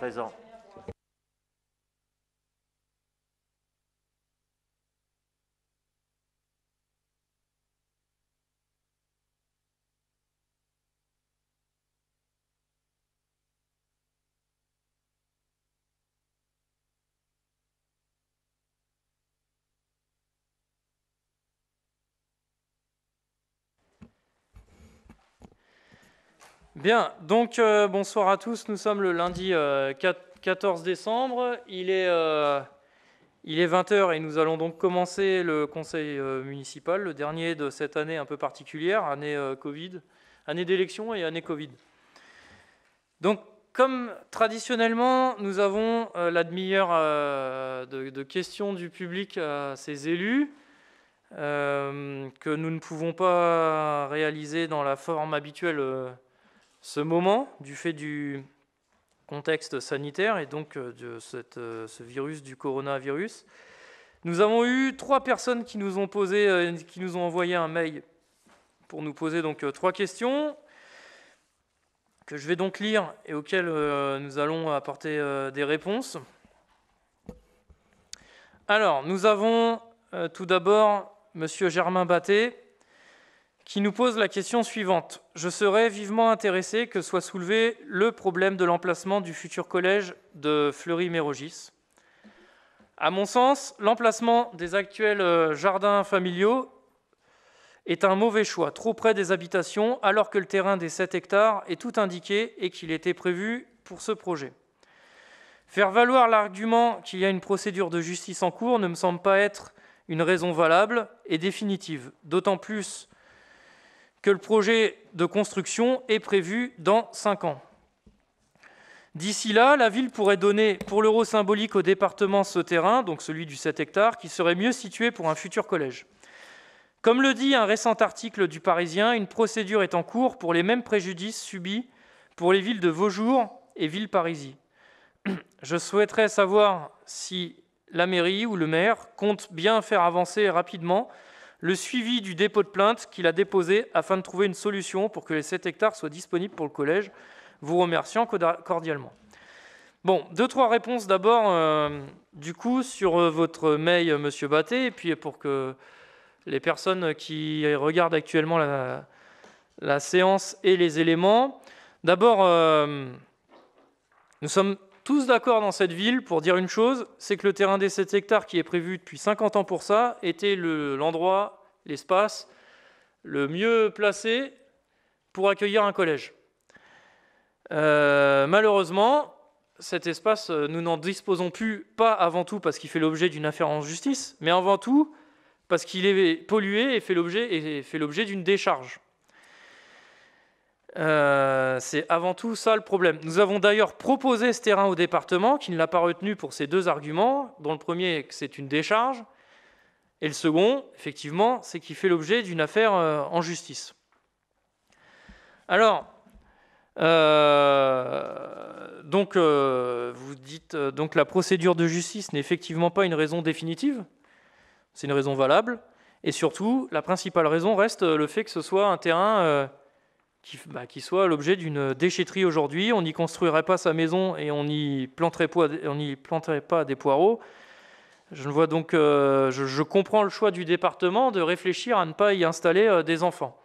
présent. Bien, donc euh, bonsoir à tous. Nous sommes le lundi 14 euh, décembre. Il est, euh, il est 20h et nous allons donc commencer le conseil municipal, le dernier de cette année un peu particulière, année Covid, année d'élection et année Covid. Donc, comme traditionnellement, nous avons la demi-heure de, de, questions du public à ces élus. que nous ne pouvons pas réaliser dans la forme habituelle ce moment, du fait du contexte sanitaire et donc euh, de euh, ce virus du coronavirus, nous avons eu trois personnes qui nous ont posé, euh, qui nous ont envoyé un mail pour nous poser donc trois questions que je vais donc lire et auxquelles nous allons apporter des réponses. Alors, nous avons tout d'abord M. Germain Batté qui nous pose la question suivante. Je serais vivement intéressé que soit soulevé le problème de l'emplacement du futur collège de Fleury-Mérogis. À mon sens, l'emplacement des actuels euh, jardins familiaux est un mauvais choix, trop près des habitations, alors que le terrain des 7 hectares est tout indiqué et qu'il était prévu pour ce projet. Faire valoir l'argument qu'il y a une procédure de justice en cours ne me semble pas être une raison valable et définitive, d'autant plus que le projet de construction est prévu dans 5 ans. D'ici là, la ville pourrait donner pour l'euro symbolique au département ce terrain, donc celui du 7 hectares, qui serait mieux situé pour un futur collège. Comme le dit un récent article du Parisien, une procédure est en cours pour les mêmes préjudices subis pour les villes de Vaujour et Villeparisis. Je souhaiterais savoir si la mairie ou le maire compte bien faire avancer rapidement le suivi du dépôt de plainte qu'il a déposé afin de trouver une solution pour que les 7 hectares soient disponibles pour le collège, vous remerciant cordialement. Bon, deux, trois réponses d'abord, euh, du coup, sur euh, votre mail, euh, Monsieur Batté, et puis pour que les personnes qui regardent actuellement la, séance et les éléments. D'abord, nous sommes tous d'accord dans cette ville pour dire une chose, c'est que le terrain des 7 hectares qui est prévu depuis 50 ans pour ça était l'endroit l'espace le mieux placé pour accueillir un collège. Euh, malheureusement, cet espace, euh, nous n'en disposons plus, pas avant tout parce qu'il fait l'objet d'une affaire en justice, mais avant tout parce qu'il est pollué et fait l'objet d'une décharge. Euh, c'est avant tout ça le problème. Nous avons d'ailleurs proposé ce terrain au département, qui ne l'a pas retenu pour ces deux arguments, dont le premier est que c'est une décharge, et le second, effectivement, c'est qu'il fait l'objet d'une affaire euh, en justice. Alors, euh, donc, euh, vous dites donc la procédure de justice n'est effectivement pas une raison définitive, c'est une raison valable, et surtout, la principale raison reste le fait que ce soit un terrain bah, qui, soit l'objet d'une déchetterie aujourd'hui. On n'y construirait pas sa maison et on n'y planterait, pas des poireaux. Je vois donc, euh, je, comprends le choix du département de réfléchir à ne pas y installer euh, des enfants.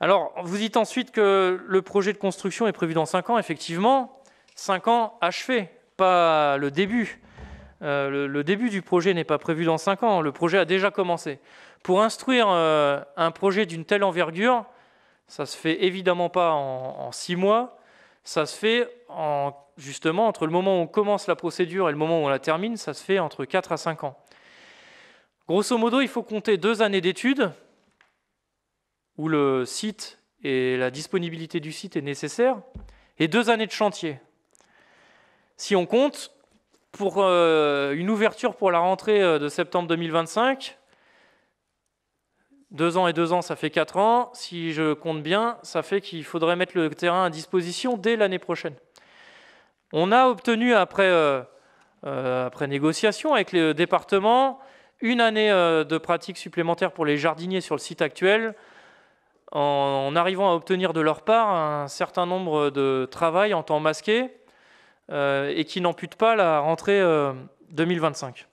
Alors, vous dites ensuite que le projet de construction est prévu dans 5 ans. Effectivement, 5 ans achevé, pas le début. Euh, le, début du projet n'est pas prévu dans 5 ans. Le projet a déjà commencé. Pour instruire un projet d'une telle envergure, ça ne se fait évidemment pas en, en 6 mois. Ça se fait en justement, entre le moment où on commence la procédure et le moment où on la termine, ça se fait entre 4 à 5 ans. Grosso modo, il faut compter deux années d'études où le site et la disponibilité du site est nécessaire, et deux années de chantier. Si on compte, pour euh, une ouverture pour la rentrée euh, de septembre 2025, deux ans et deux ans, ça fait quatre ans. Si je compte bien, ça fait qu'il faudrait mettre le terrain à disposition dès l'année prochaine. On a obtenu, après, euh, euh, après négociation avec le département, une année euh, de pratique supplémentaire pour les jardiniers sur le site actuel, en, arrivant à obtenir de leur part un certain nombre de travail en temps masqué, et qui n'amputent pas la rentrée 2025.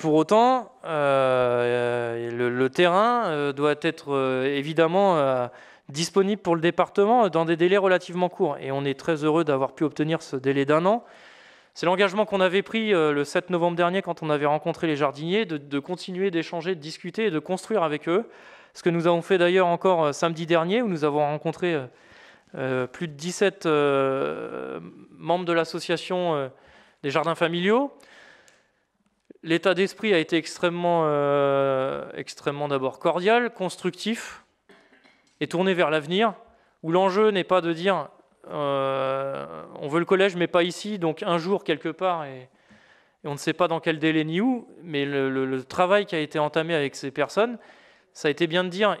pour autant, le, terrain doit être évidemment disponible pour le département dans des délais relativement courts. Et on est très heureux d'avoir pu obtenir ce délai d'un an. C'est l'engagement qu'on avait pris euh, le 7 novembre dernier quand on avait rencontré les jardiniers, de, continuer d'échanger, de discuter et de construire avec eux. Ce que nous avons fait d'ailleurs encore euh, samedi dernier, où nous avons rencontré euh, plus de 17 membres de l'association des jardins familiaux. L'état d'esprit a été extrêmement, extrêmement d'abord cordial, constructif, et tournée vers l'avenir, où l'enjeu n'est pas de dire euh, on veut le collège mais pas ici, donc un jour quelque part, et, et on ne sait pas dans quel délai ni où, mais le, travail qui a été entamé avec ces personnes, ça a été bien de dire,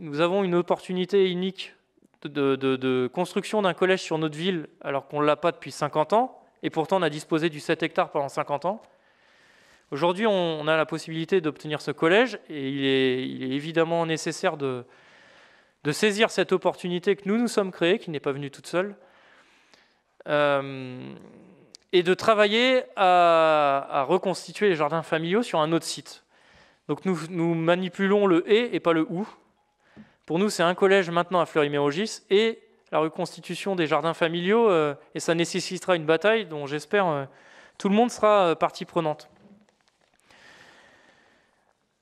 nous avons une opportunité unique de, construction d'un collège sur notre ville, alors qu'on ne l'a pas depuis 50 ans, et pourtant on a disposé du 7 hectares pendant 50 ans. Aujourd'hui, on, a la possibilité d'obtenir ce collège, et il est évidemment nécessaire de, de saisir cette opportunité que nous nous sommes créés, qui n'est pas venue toute seule, euh, et de travailler à, reconstituer les jardins familiaux sur un autre site. Donc nous, manipulons le et et pas le ou. Pour nous, c'est un collège maintenant à Fleury-Mérogis et la reconstitution des jardins familiaux, euh, et ça nécessitera une bataille dont j'espère euh, tout le monde sera partie prenante.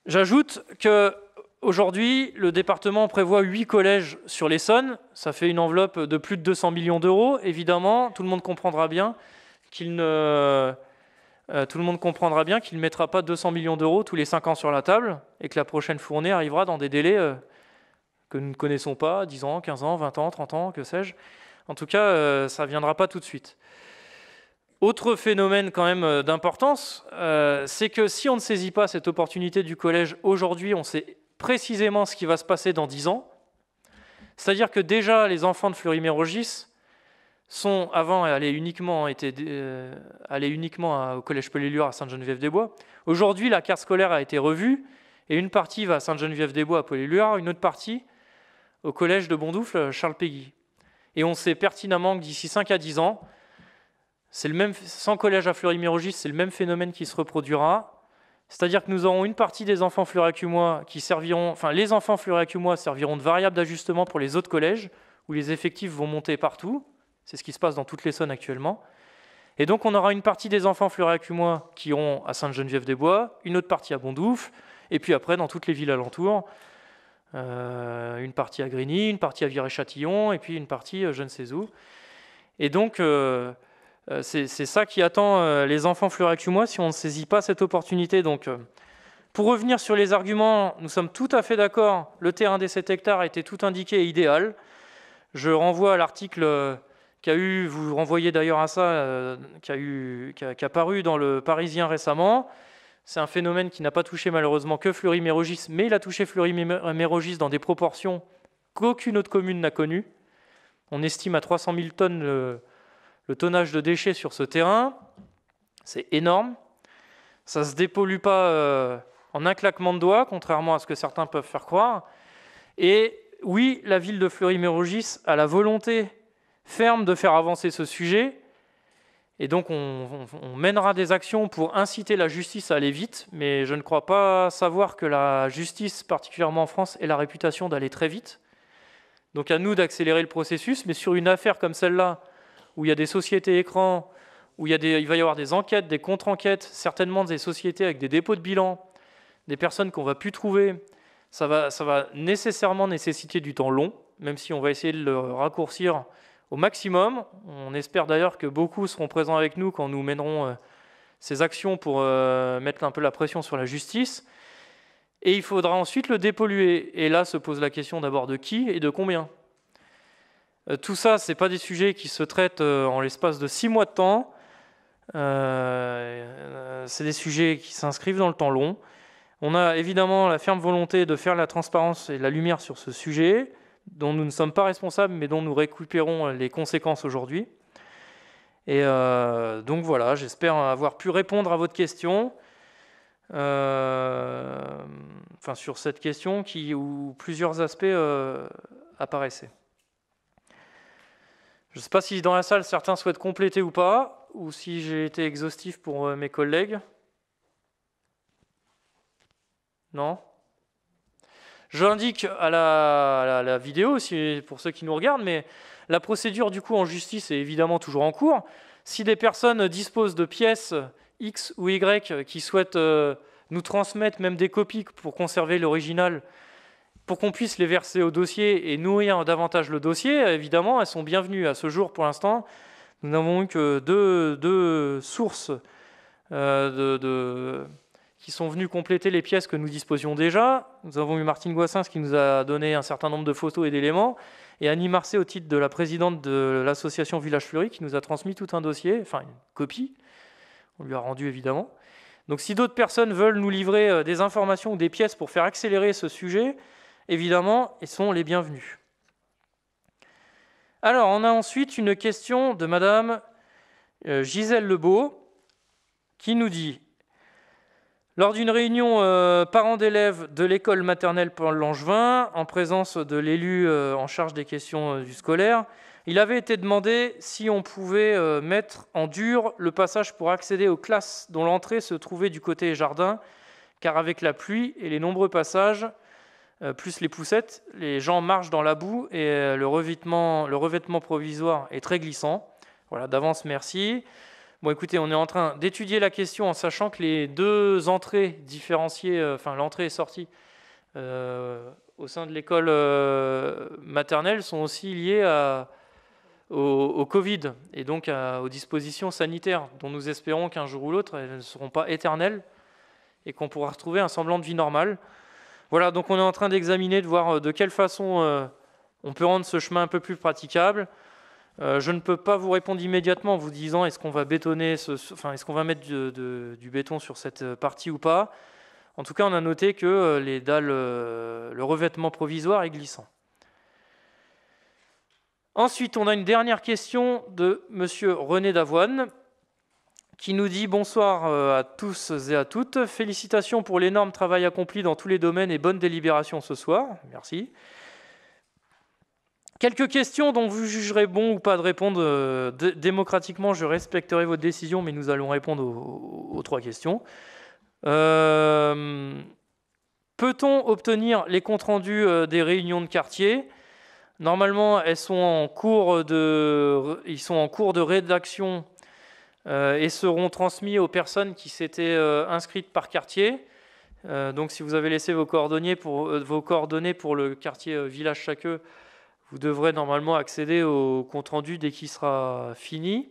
J'ajoute que Aujourd'hui, le département prévoit 8 collèges sur l'Essonne. Ça fait une enveloppe de plus de 200 millions d'euros. Évidemment, tout le monde comprendra bien qu'il ne... Euh, tout le monde comprendra bien qu'il mettra pas 200 millions d'euros tous les 5 ans sur la table et que la prochaine fournée arrivera dans des délais euh, que nous ne connaissons pas, 10 ans, 15 ans, 20 ans, 30 ans, que sais-je. En tout cas, euh, ça ne viendra pas tout de suite. Autre phénomène quand même d'importance, c'est que si on ne saisit pas cette opportunité du collège aujourd'hui, on sait précisément ce qui va se passer dans 10 ans. C'est-à-dire que déjà, les enfants de Fleury-Mérogis sont, avant, allés uniquement, étaient, euh, uniquement au Collège Pelléluard à Sainte-Geneviève-des-Bois. Aujourd'hui, la carte scolaire a été revue, et une partie va à Sainte-Geneviève-des-Bois à Pelléluard, une autre partie au Collège de Bondoufle, Charles Péguy. Et on sait pertinemment que d'ici 5 à 10 ans, c'est le même, sans collège à Fleury-Mérogis, c'est le même phénomène qui se reproduira. C'est-à-dire que nous aurons une partie des enfants fleuracumois qui serviront, enfin les enfants cumois serviront de variable d'ajustement pour les autres collèges, où les effectifs vont monter partout. C'est ce qui se passe dans toutes les zones actuellement. Et donc on aura une partie des enfants cumois qui iront à Sainte-Geneviève-des-Bois, une autre partie à Bondouf, et puis après dans toutes les villes alentours, euh, une partie à Grigny, une partie à Viré-Châtillon, et puis une partie à euh, je ne sais où. Et donc... Euh, euh, c'est ça qui attend euh, les enfants moi si on ne saisit pas cette opportunité. Donc, euh, pour revenir sur les arguments, nous sommes tout à fait d'accord. Le terrain des 7 hectares était tout indiqué et idéal. Je renvoie à l'article qui a eu, vous renvoyez d'ailleurs à ça, qui a, eu, qui, a, paru dans le Parisien récemment. C'est un phénomène qui n'a pas touché malheureusement que Fleury-Mérogis, mais il a touché Fleury-Mérogis dans des proportions qu'aucune autre commune n'a connues. On estime à 300 000 tonnes le tonnage de déchets sur ce terrain, c'est énorme. Ça ne se dépollue pas euh, en un claquement de doigts, contrairement à ce que certains peuvent faire croire. Et oui, la ville de Fleury-Mérogis a la volonté ferme de faire avancer ce sujet. Et donc, on, on, mènera des actions pour inciter la justice à aller vite, mais je ne crois pas savoir que la justice, particulièrement en France, ait la réputation d'aller très vite. Donc, à nous d'accélérer le processus, mais sur une affaire comme celle-là, où il y a des sociétés écrans, où il, des, va y avoir des enquêtes, des contre-enquêtes, certainement des sociétés avec des dépôts de bilan, des personnes qu'on va plus trouver. Ça va, nécessairement nécessiter du temps long, même si on va essayer de le raccourcir au maximum. On espère d'ailleurs que beaucoup seront présents avec nous quand nous mènerons euh, ces actions pour euh, mettre un peu la pression sur la justice. Et il faudra ensuite le dépolluer. Et là se pose la question d'abord de qui et de combien. Euh, tout ça, ce pas des sujets qui se traitent euh, en l'espace de six mois de temps. Euh, c'est des sujets qui s'inscrivent dans le temps long. On a évidemment la ferme volonté de faire la transparence et la lumière sur ce sujet, dont nous ne sommes pas responsables, mais dont nous récupérons les conséquences aujourd'hui. Et donc voilà, j'espère avoir pu répondre à votre question. enfin, sur cette question qui, où plusieurs aspects apparaissaient. Je ne sais pas si dans la salle certains souhaitent compléter ou pas, ou si j'ai été exhaustif pour euh, mes collègues. Non Je l'indique à la, vidéo, pour ceux qui nous regardent, mais la procédure du coup en justice est évidemment toujours en cours. Si des personnes disposent de pièces X ou Y qui souhaitent euh, nous transmettre même des copies pour conserver l'original, pour qu'on puisse les verser au dossier et nourrir davantage le dossier, évidemment, elles sont bienvenues. À ce jour, pour l'instant, nous n'avons eu que deux, sources euh, de, qui sont venues compléter les pièces que nous disposions déjà. Nous avons eu Martine Goissens qui nous a donné un certain nombre de photos et d'éléments, et Annie Marcet, au titre de la présidente de l'association Village Fleury, qui nous a transmis tout un dossier, enfin une copie, on lui a rendu évidemment. Donc si d'autres personnes veulent nous livrer euh, des informations ou des pièces pour faire accélérer ce sujet, évidemment, ils sont les bienvenus. Alors, on a ensuite une question de Madame euh, Gisèle Lebeau qui nous dit Lors d'une réunion euh, parents d'élèves de l'école maternelle Paul Langevin, en présence de l'élu euh, en charge des questions du scolaire, il avait été demandé si on pouvait mettre en dur le passage pour accéder aux classes dont l'entrée se trouvait du côté jardin, car avec la pluie et les nombreux passages, euh, plus les poussettes, les gens marchent dans la boue et euh, le revêtement, provisoire est très glissant. Voilà, d'avance, merci. Bon, écoutez, on est en train d'étudier la question en sachant que les deux entrées différenciées, euh, enfin l'entrée et sortie au sein de l'école maternelle sont aussi liées au, Covid et donc aux dispositions sanitaires dont nous espérons qu'un jour ou l'autre, elles ne seront pas éternelles et qu'on pourra retrouver un semblant de vie normale. Voilà, donc on est en train d'examiner, de voir euh, de quelle façon euh, on peut rendre ce chemin un peu plus praticable. Euh, je ne peux pas vous répondre immédiatement en vous disant est-ce qu'on va bétonner, enfin, est-ce qu'on va mettre du, béton sur cette partie ou pas. En tout cas, on a noté que les dalles, le revêtement provisoire est glissant. Ensuite, on a une dernière question de M. René Davoine qui nous dit bonsoir euh, à tous et à toutes. Félicitations pour l'énorme travail accompli dans tous les domaines et bonne délibération ce soir. Merci. Quelques questions dont vous jugerez bon ou pas de répondre euh, démocratiquement. Je respecterai votre décision, mais nous allons répondre aux, trois questions. Euh, peut-on obtenir les comptes rendus des réunions de quartier Normalement, elles sont en cours de, ils sont en cours de rédaction euh, et seront transmis aux personnes qui s'étaient euh, inscrites par quartier. Euh, donc si vous avez laissé vos coordonnées pour, le quartier Village Chaqueux, vous devrez normalement accéder au compte rendu dès qu'il sera fini,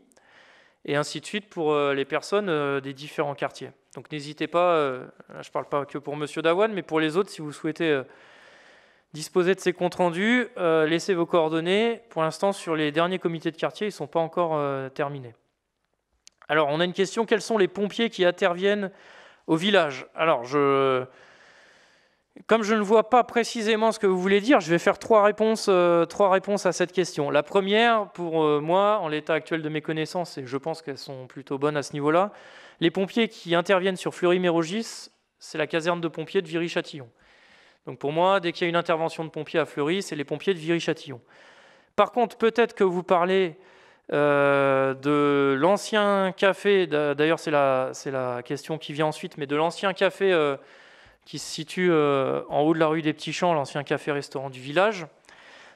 et ainsi de suite pour les personnes des différents quartiers. Donc n'hésitez pas, je ne parle pas que pour Monsieur Dawan, mais pour les autres, si vous souhaitez disposer de ces comptes rendus, laissez vos coordonnées. Pour l'instant, sur les derniers comités de quartier, ils ne sont pas encore terminés. Alors, on a une question quels sont les pompiers qui interviennent au village Alors, je. Comme je ne vois pas précisément ce que vous voulez dire, je vais faire trois réponses, euh, à cette question. La première, pour euh, moi, en l'état actuel de mes connaissances, et je pense qu'elles sont plutôt bonnes à ce niveau-là, les pompiers qui interviennent sur Fleury-Mérogis, c'est la caserne de pompiers de Viry-Châtillon. Donc pour moi, dès qu'il y a une intervention de pompiers à Fleury, c'est les pompiers de Viry-Châtillon. Par contre, peut-être que vous parlez euh, de l'ancien café, d'ailleurs c'est la, la, question qui vient ensuite, mais de l'ancien café euh, qui se situe euh, en haut de la rue des Petits Champs, l'ancien café-restaurant du village.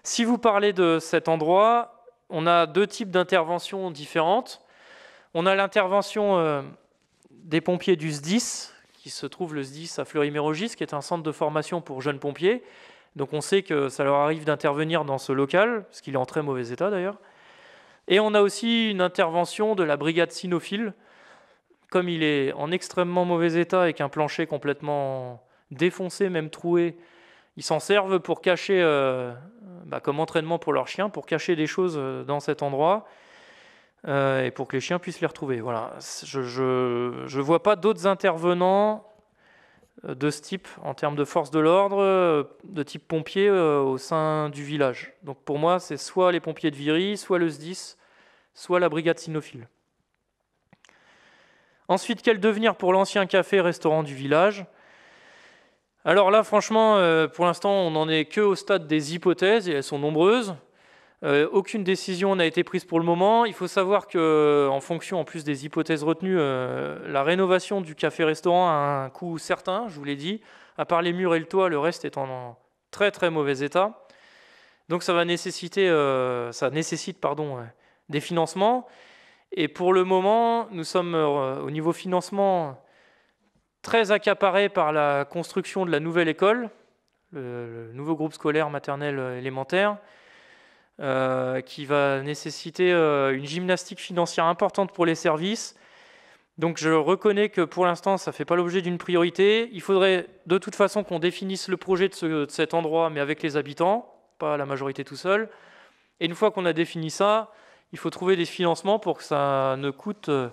Si vous parlez de cet endroit, on a deux types d'interventions différentes. On a l'intervention des pompiers du SDIS, qui se trouve le SDIS à Fleury-Mérogis, qui est un centre de formation pour jeunes pompiers. Donc on sait que ça leur arrive d'intervenir dans ce local, parce qu'il est en très mauvais état d'ailleurs. Et on a aussi une intervention de la brigade cynophile. Comme il est en extrêmement mauvais état avec un plancher complètement défoncé, même troué, ils s'en servent pour cacher, euh, bah, comme entraînement pour leurs chiens, pour cacher des choses euh, dans cet endroit euh, et pour que les chiens puissent les retrouver. Voilà. Je ne vois pas d'autres intervenants euh, de ce type en termes de force de l'ordre, euh, de type pompier euh, au sein du village. Donc pour moi, c'est soit les pompiers de Viry, soit le SDIS, soit la brigade sinophile. Ensuite, quel devenir pour l'ancien café-restaurant du village Alors là, franchement, pour l'instant, on n'en est que au stade des hypothèses, et elles sont nombreuses. Euh, aucune décision n'a été prise pour le moment. Il faut savoir que, en fonction en plus des hypothèses retenues, euh, la rénovation du café-restaurant a un coût certain, je vous l'ai dit. À part les murs et le toit, le reste est en très très mauvais état. Donc ça va nécessiter, euh, ça nécessite pardon, des financements. Et pour le moment, nous sommes au niveau financement très accaparés par la construction de la nouvelle école, le nouveau groupe scolaire maternel élémentaire. Euh, qui va nécessiter euh, une gymnastique financière importante pour les services. Donc je reconnais que pour l'instant, ça ne fait pas l'objet d'une priorité. Il faudrait de toute façon qu'on définisse le projet de, cet endroit, mais avec les habitants, pas la majorité tout seul. Et une fois qu'on a défini ça, il faut trouver des financements pour que ça ne coûte, euh,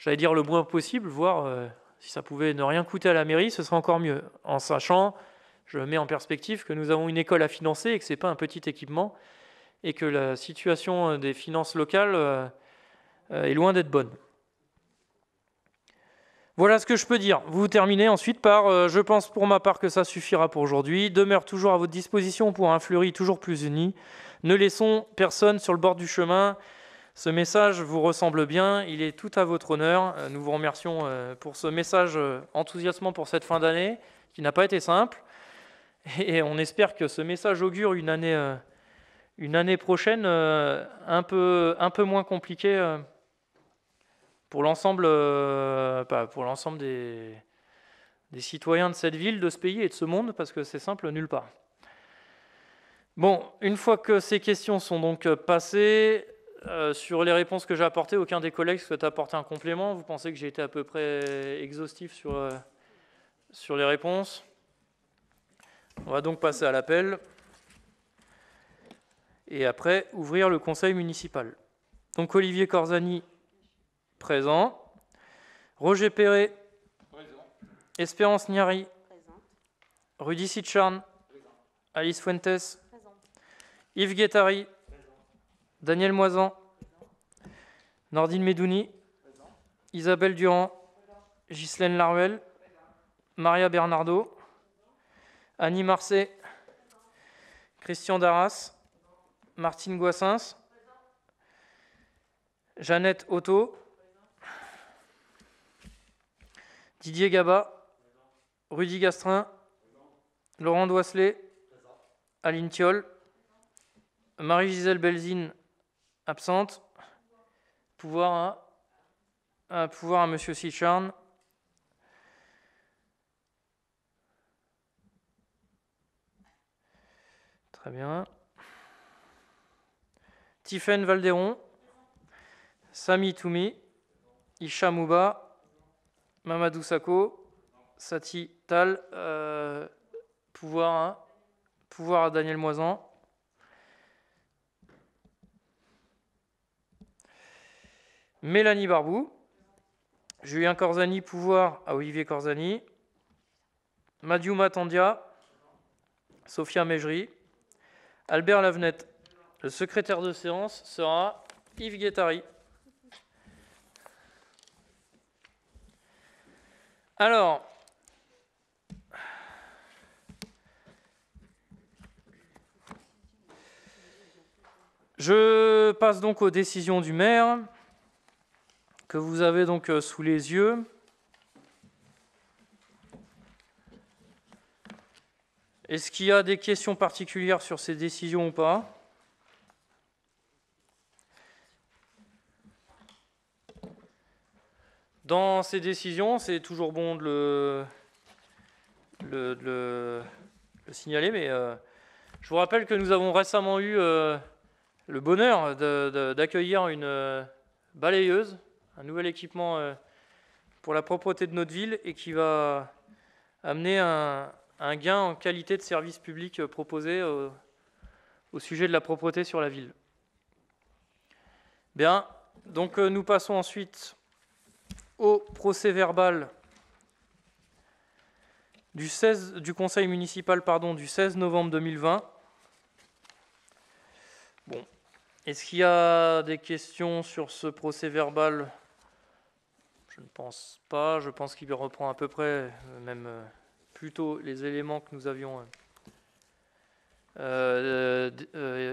j'allais dire, le moins possible, voire si ça pouvait ne rien coûter à la mairie, ce serait encore mieux. En sachant, je mets en perspective que nous avons une école à financer et que ce n'est pas un petit équipement et que la situation euh, des finances locales euh, euh, est loin d'être bonne. Voilà ce que je peux dire. Vous terminez ensuite par Je pense pour ma part que ça suffira pour aujourd'hui. Demeure toujours à votre disposition pour un fleuri toujours plus uni. Ne laissons personne sur le bord du chemin. Ce message vous ressemble bien. Il est tout à votre honneur. Nous vous remercions pour ce message enthousiasmant pour cette fin d'année qui n'a pas été simple. Et on espère que ce message augure une année une année prochaine euh, un, peu, un peu moins compliquée euh, euh, bah, pour l'ensemble des, des, citoyens de cette ville, de ce pays et de ce monde, parce que c'est simple nulle part. Bon, une fois que ces questions sont donc passées, sur les réponses que j'ai apportées, aucun des collègues souhaite apporter un complément. Vous pensez que j'ai été à peu près exhaustif sur, sur les réponses On va donc passer à l'appel et après ouvrir le conseil municipal. Donc Olivier Corzani, présent. Roger Perret, présent. Espérance Niari, présent. Rudy Sitcharn, présent. Alice Fuentes, Yves Guettari, Daniel Moisan, Nordine Medouni, présent. Isabelle Durand, Ghislaine Laruelle, Maria Bernardo, Annie Marcet, Christian Darras, Martine Goissens. Jeannette Otto. Didier Gaba. Rudy Gastrin. Laurent Doisselet. Aline Thiol. Marie-Gisèle Belzine, absente. Pouvoir à, pouvoir à M. Sicharn. Très bien. Stephen Valderon, Sami Toumi, Isha Mouba, Mamadou Sako, Sati Tal, euh, pouvoir, pouvoir à Daniel Moisan. Mélanie Barbou, Julien Corzani, pouvoir à Olivier Corzani, Madiou Matandia, Sophia Mejri, Albert Lavenette, le secrétaire de séance sera Yves Guettari. Alors, je passe donc aux décisions du maire que vous avez donc euh, sous les yeux. Est-ce qu'il y a des questions particulières sur ces décisions ou pas Dans ces décisions, c'est toujours bon de le, signaler, mais euh, je vous rappelle que nous avons récemment eu euh, le bonheur d'accueillir une euh, balayeuse, un nouvel équipement pour la propreté de notre ville et qui va amener un, gain en qualité de service public proposé au, au sujet de la propreté sur la ville. Bien, donc nous passons ensuite au procès verbal du, 16, du conseil municipal pardon, du 16 novembre 2020. Bon. Est-ce qu'il y a des questions sur ce procès verbal Je ne pense pas. Je pense qu'il reprend à peu près, euh, même euh, plutôt, les éléments que nous avions euh,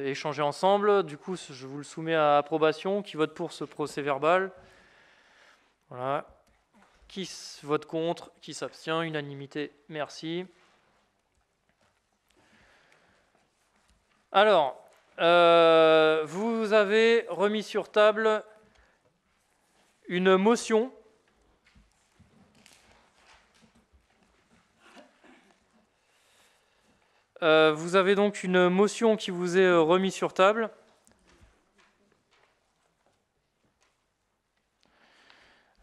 échangés ensemble. Du coup, je vous le soumets à approbation. Qui vote pour ce procès verbal voilà. Qui vote contre Qui s'abstient Unanimité. Merci. Alors, euh, vous avez remis sur table une motion euh, vous avez donc une motion qui vous est remise sur table.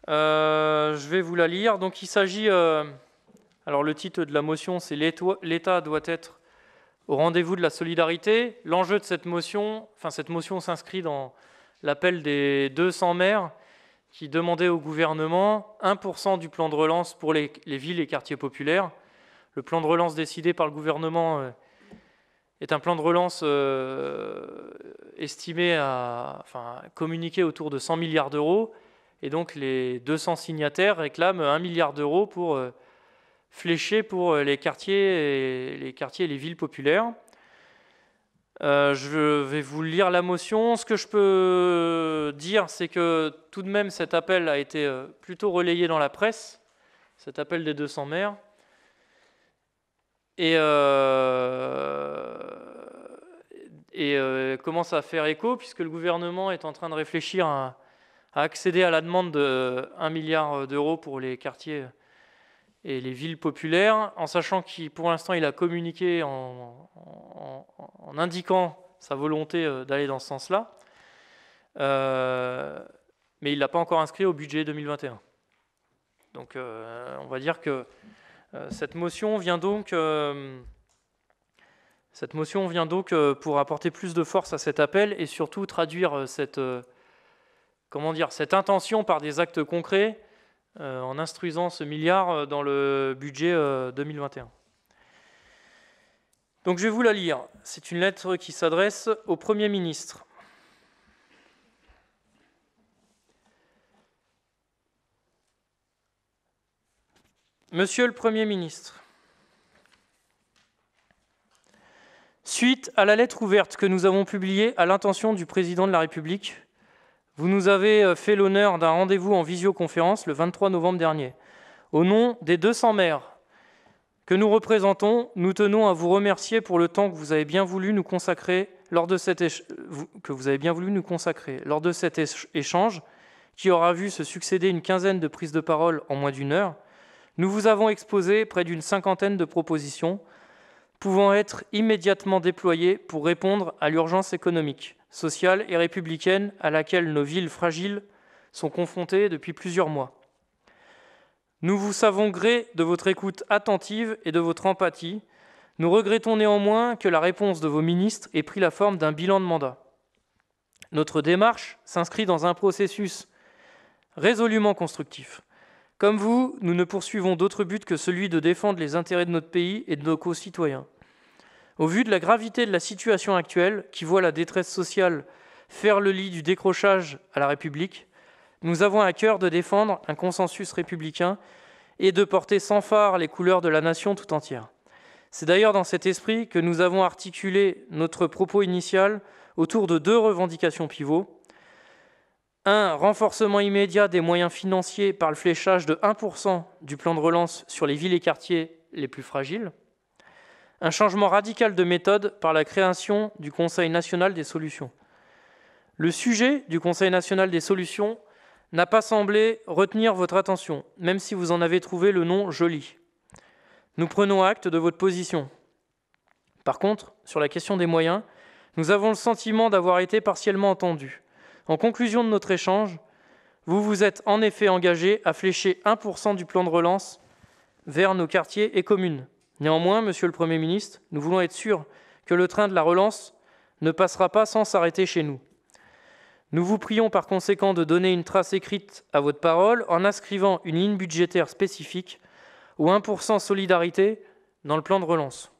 Euh, je vais vous la lire. Donc il s'agit, euh, alors le titre de la motion, c'est l'État doit être au rendez-vous de la solidarité. L'enjeu de cette motion, enfin cette motion s'inscrit dans l'appel des 200 maires qui demandaient au gouvernement 1% du plan de relance pour les, villes et quartiers populaires. Le plan de relance décidé par le gouvernement euh, est un plan de relance estimé à, communiquer autour de 100 milliards d'euros. Et donc les 200 signataires réclament 1 milliard d'euros pour euh, flécher pour euh, les quartiers et les, quartiers les villes populaires. Euh, je vais vous lire la motion. Ce que je peux dire, c'est que tout de même cet appel a été plutôt relayé dans la presse, cet appel des 200 maires. Et, commence à faire écho, puisque le gouvernement est en train de réfléchir à, a accéder à la demande de 1 milliard d'euros pour les quartiers et les villes populaires, en sachant qu'il, pour l'instant, il a communiqué en, indiquant sa volonté euh, d'aller dans ce sens-là, euh, mais il ne l'a pas encore inscrit au budget 2021. Donc euh, on va dire que cette motion vient donc, cette motion vient donc pour apporter plus de force à cet appel et surtout traduire cette comment dire, cette intention par des actes concrets euh, en instruisant ce milliard euh, dans le budget 2021. Euh, Donc je vais vous la lire. C'est une lettre qui s'adresse au Premier ministre. Monsieur le Premier ministre, suite à la lettre ouverte que nous avons publiée à l'intention du Président de la République vous nous avez euh, fait l'honneur d'un rendez-vous en visioconférence le 23 novembre dernier. Au nom des 200 maires que nous représentons, nous tenons à vous remercier pour le temps que vous avez bien voulu nous consacrer lors de cet, que vous avez bien voulu nous consacrer. Lors de cet échange, qui aura vu se succéder une quinzaine de prises de parole en moins d'une heure, nous vous avons exposé près d'une cinquantaine de propositions pouvant être immédiatement déployées pour répondre à l'urgence économique sociale et républicaine à laquelle nos villes fragiles sont confrontées depuis plusieurs mois. Nous vous savons gré de votre écoute attentive et de votre empathie. Nous regrettons néanmoins que la réponse de vos ministres ait pris la forme d'un bilan de mandat. Notre démarche s'inscrit dans un processus résolument constructif. Comme vous, nous ne poursuivons d'autre but que celui de défendre les intérêts de notre pays et de nos concitoyens. Au vu de la gravité de la situation actuelle, qui voit la détresse sociale faire le lit du décrochage à la République, nous avons à cœur de défendre un consensus républicain et de porter sans phare les couleurs de la nation tout entière. C'est d'ailleurs dans cet esprit que nous avons articulé notre propos initial autour de deux revendications pivots. Un renforcement immédiat des moyens financiers par le fléchage de 1% du plan de relance sur les villes et quartiers les plus fragiles un changement radical de méthode par la création du Conseil national des solutions. Le sujet du Conseil national des solutions n'a pas semblé retenir votre attention, même si vous en avez trouvé le nom joli. Nous prenons acte de votre position. Par contre, sur la question des moyens, nous avons le sentiment d'avoir été partiellement entendus. En conclusion de notre échange, vous vous êtes en effet engagé à flécher 1% du plan de relance vers nos quartiers et communes. Néanmoins, Monsieur le Premier ministre, nous voulons être sûrs que le train de la relance ne passera pas sans s'arrêter chez nous. Nous vous prions par conséquent de donner une trace écrite à votre parole en inscrivant une ligne budgétaire spécifique ou 1% solidarité dans le plan de relance.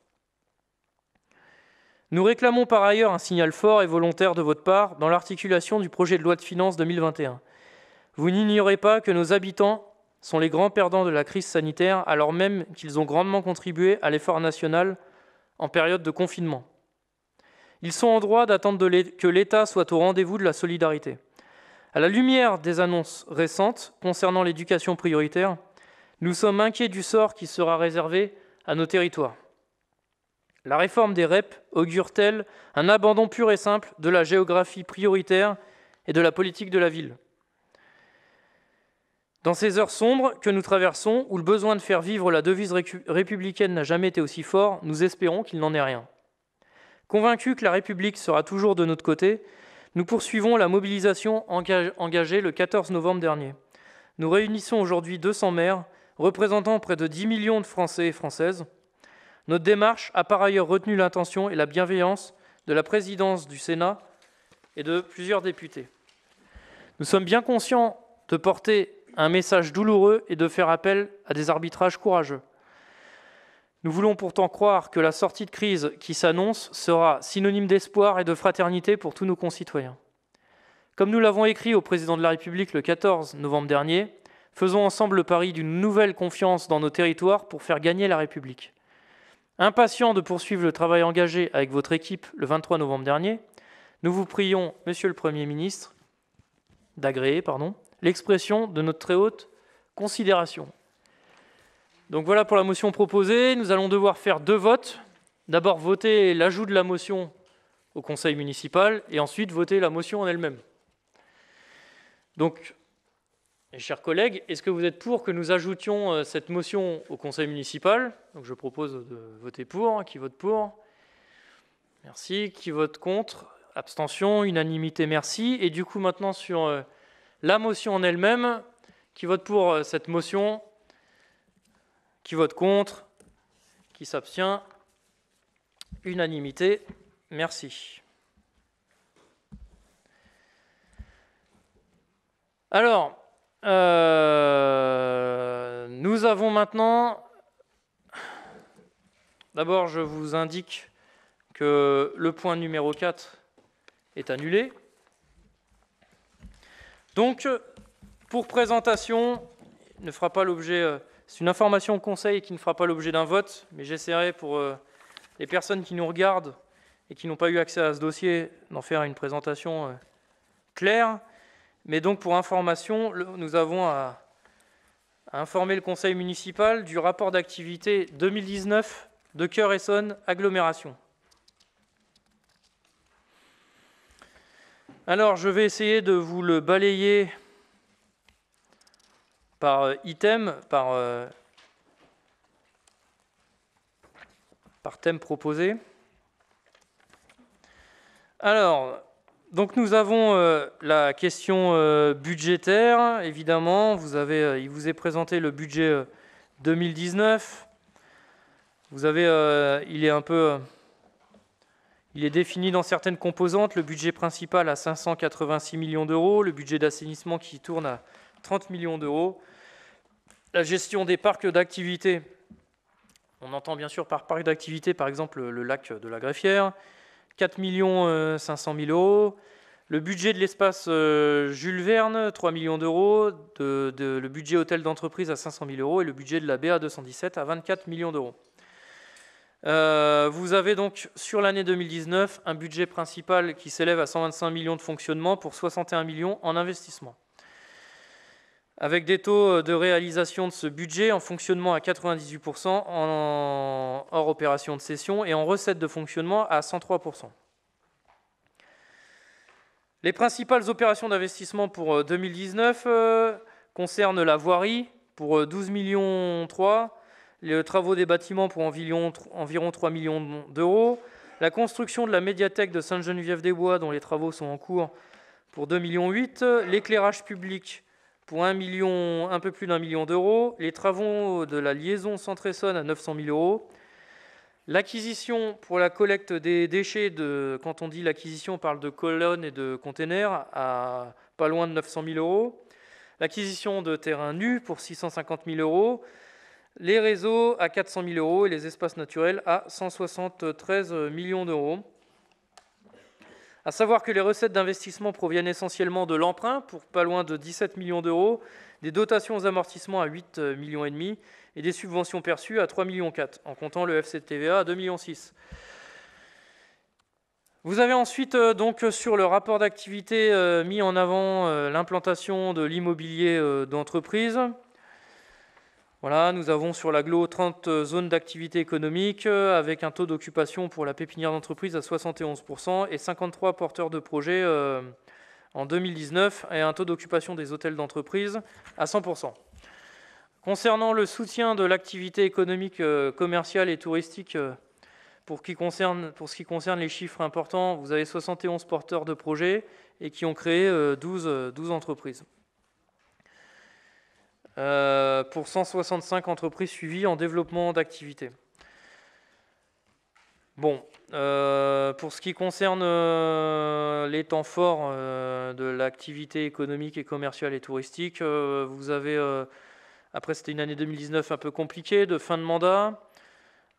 Nous réclamons par ailleurs un signal fort et volontaire de votre part dans l'articulation du projet de loi de finances 2021. Vous n'ignorez pas que nos habitants sont les grands perdants de la crise sanitaire alors même qu'ils ont grandement contribué à l'effort national en période de confinement. Ils sont en droit d'attendre que l'État soit au rendez-vous de la solidarité. À la lumière des annonces récentes concernant l'éducation prioritaire, nous sommes inquiets du sort qui sera réservé à nos territoires. La réforme des REP augure-t-elle un abandon pur et simple de la géographie prioritaire et de la politique de la ville dans ces heures sombres que nous traversons, où le besoin de faire vivre la devise républicaine n'a jamais été aussi fort, nous espérons qu'il n'en est rien. Convaincus que la République sera toujours de notre côté, nous poursuivons la mobilisation engagée le 14 novembre dernier. Nous réunissons aujourd'hui 200 maires, représentant près de 10 millions de Français et Françaises. Notre démarche a par ailleurs retenu l'intention et la bienveillance de la présidence du Sénat et de plusieurs députés. Nous sommes bien conscients de porter un message douloureux et de faire appel à des arbitrages courageux. Nous voulons pourtant croire que la sortie de crise qui s'annonce sera synonyme d'espoir et de fraternité pour tous nos concitoyens. Comme nous l'avons écrit au président de la République le 14 novembre dernier, faisons ensemble le pari d'une nouvelle confiance dans nos territoires pour faire gagner la République. Impatient de poursuivre le travail engagé avec votre équipe le 23 novembre dernier, nous vous prions, Monsieur le Premier ministre, d'agréer, pardon, l'expression de notre très haute considération. Donc voilà pour la motion proposée. Nous allons devoir faire deux votes. D'abord voter l'ajout de la motion au conseil municipal et ensuite voter la motion en elle-même. Donc, mes chers collègues, est-ce que vous êtes pour que nous ajoutions euh, cette motion au conseil municipal Donc je propose de voter pour. Hein, qui vote pour Merci. Qui vote contre Abstention, unanimité, merci. Et du coup, maintenant, sur euh, la motion en elle-même, qui vote pour euh, cette motion, qui vote contre, qui s'abstient. Unanimité. Merci. Alors, euh, nous avons maintenant... D'abord, je vous indique que le point numéro 4 est annulé. Donc, euh, pour présentation, ne fera pas l'objet. Euh, c'est une information au Conseil qui ne fera pas l'objet d'un vote, mais j'essaierai pour euh, les personnes qui nous regardent et qui n'ont pas eu accès à ce dossier d'en faire une présentation claire. Mais donc, pour information, nous avons à, à informer le Conseil municipal du rapport d'activité 2019 de Cœur-Essonne Agglomération. Alors, je vais essayer de vous le balayer par euh, item, euh, par, thème proposé. Alors, donc nous avons euh, la question budgétaire, évidemment. Vous avez, il vous est présenté le budget 2019. Vous avez, il est un peu il est défini dans certaines composantes, le budget principal à 586 millions d'euros, le budget d'assainissement qui tourne à 30 millions d'euros, la gestion des parcs d'activité. On entend bien sûr par parc d'activité, par exemple, le lac de la Greffière, 4 500 000 euros. Le budget de l'espace euh, Jules Verne, 3 millions d'euros. le budget hôtel d'entreprise à 500 000 euros. Et le budget de la baie 217 à 24 millions d'euros. Euh, vous avez donc sur l'année 2019 un budget principal qui s'élève à 125 millions de fonctionnement pour 61 millions en investissement. Avec des taux de réalisation de ce budget en fonctionnement à 98%, en, hors opération de cession, et en recette de fonctionnement à 103%. Les principales opérations d'investissement pour 2019 euh, euh, concernent la voirie pour 12 millions 3, les travaux des bâtiments pour environ, 3 millions d'euros, la construction de la médiathèque de Sainte-Geneviève-des-Bois, dont les travaux sont en cours, pour 2,8 millions, l'éclairage public pour 1 million, un peu plus d'un million d'euros, les travaux de la liaison Centre-Essonne à 900 000 euros, l'acquisition pour la collecte des déchets, de, quand on dit l'acquisition, on parle de colonnes et de containers, à pas loin de 900 000 euros, l'acquisition de terrains nus pour 650 000 euros, les réseaux à 400 000 euros et les espaces naturels à 173 millions d'euros. À savoir que les recettes d'investissement proviennent essentiellement de l'emprunt, pour pas loin de 17 millions d'euros, des dotations aux amortissements à 8,5 millions et des subventions perçues à 3,4 millions, en comptant le FCTVA à 2,6 millions. Vous avez ensuite euh, donc sur le rapport d'activité euh, mis en avant euh, l'implantation de l'immobilier d'entreprise. Voilà, nous avons sur Glo 30 zones d'activité économique euh, avec un taux d'occupation pour la pépinière d'entreprise à 71% et 53 porteurs de projets euh, en 2019 et un taux d'occupation des hôtels d'entreprise à 100%. Concernant le soutien de l'activité économique, euh, commerciale et touristique pour, ce qui concerne les chiffres importants, vous avez 71 porteurs de projets et qui ont créé 12, 12 entreprises. Euh, pour 165 entreprises suivies en développement d'activité. Bon, euh, pour ce qui concerne euh, les temps forts de l'activité économique et commerciale et touristique, vous avez, après c'était une année 2019 un peu compliquée, de fin de mandat,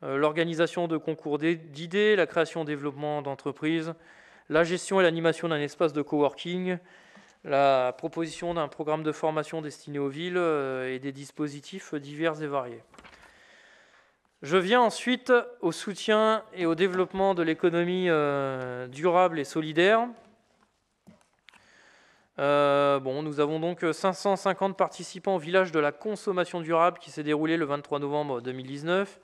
l'organisation de concours d'idées, la création et développement d'entreprises, la gestion et l'animation d'un espace de coworking, la proposition d'un programme de formation destiné aux villes euh, et des dispositifs divers et variés. Je viens ensuite au soutien et au développement de l'économie euh, durable et solidaire. Euh, bon, nous avons donc 550 participants au village de la consommation durable qui s'est déroulé le 23 novembre 2019,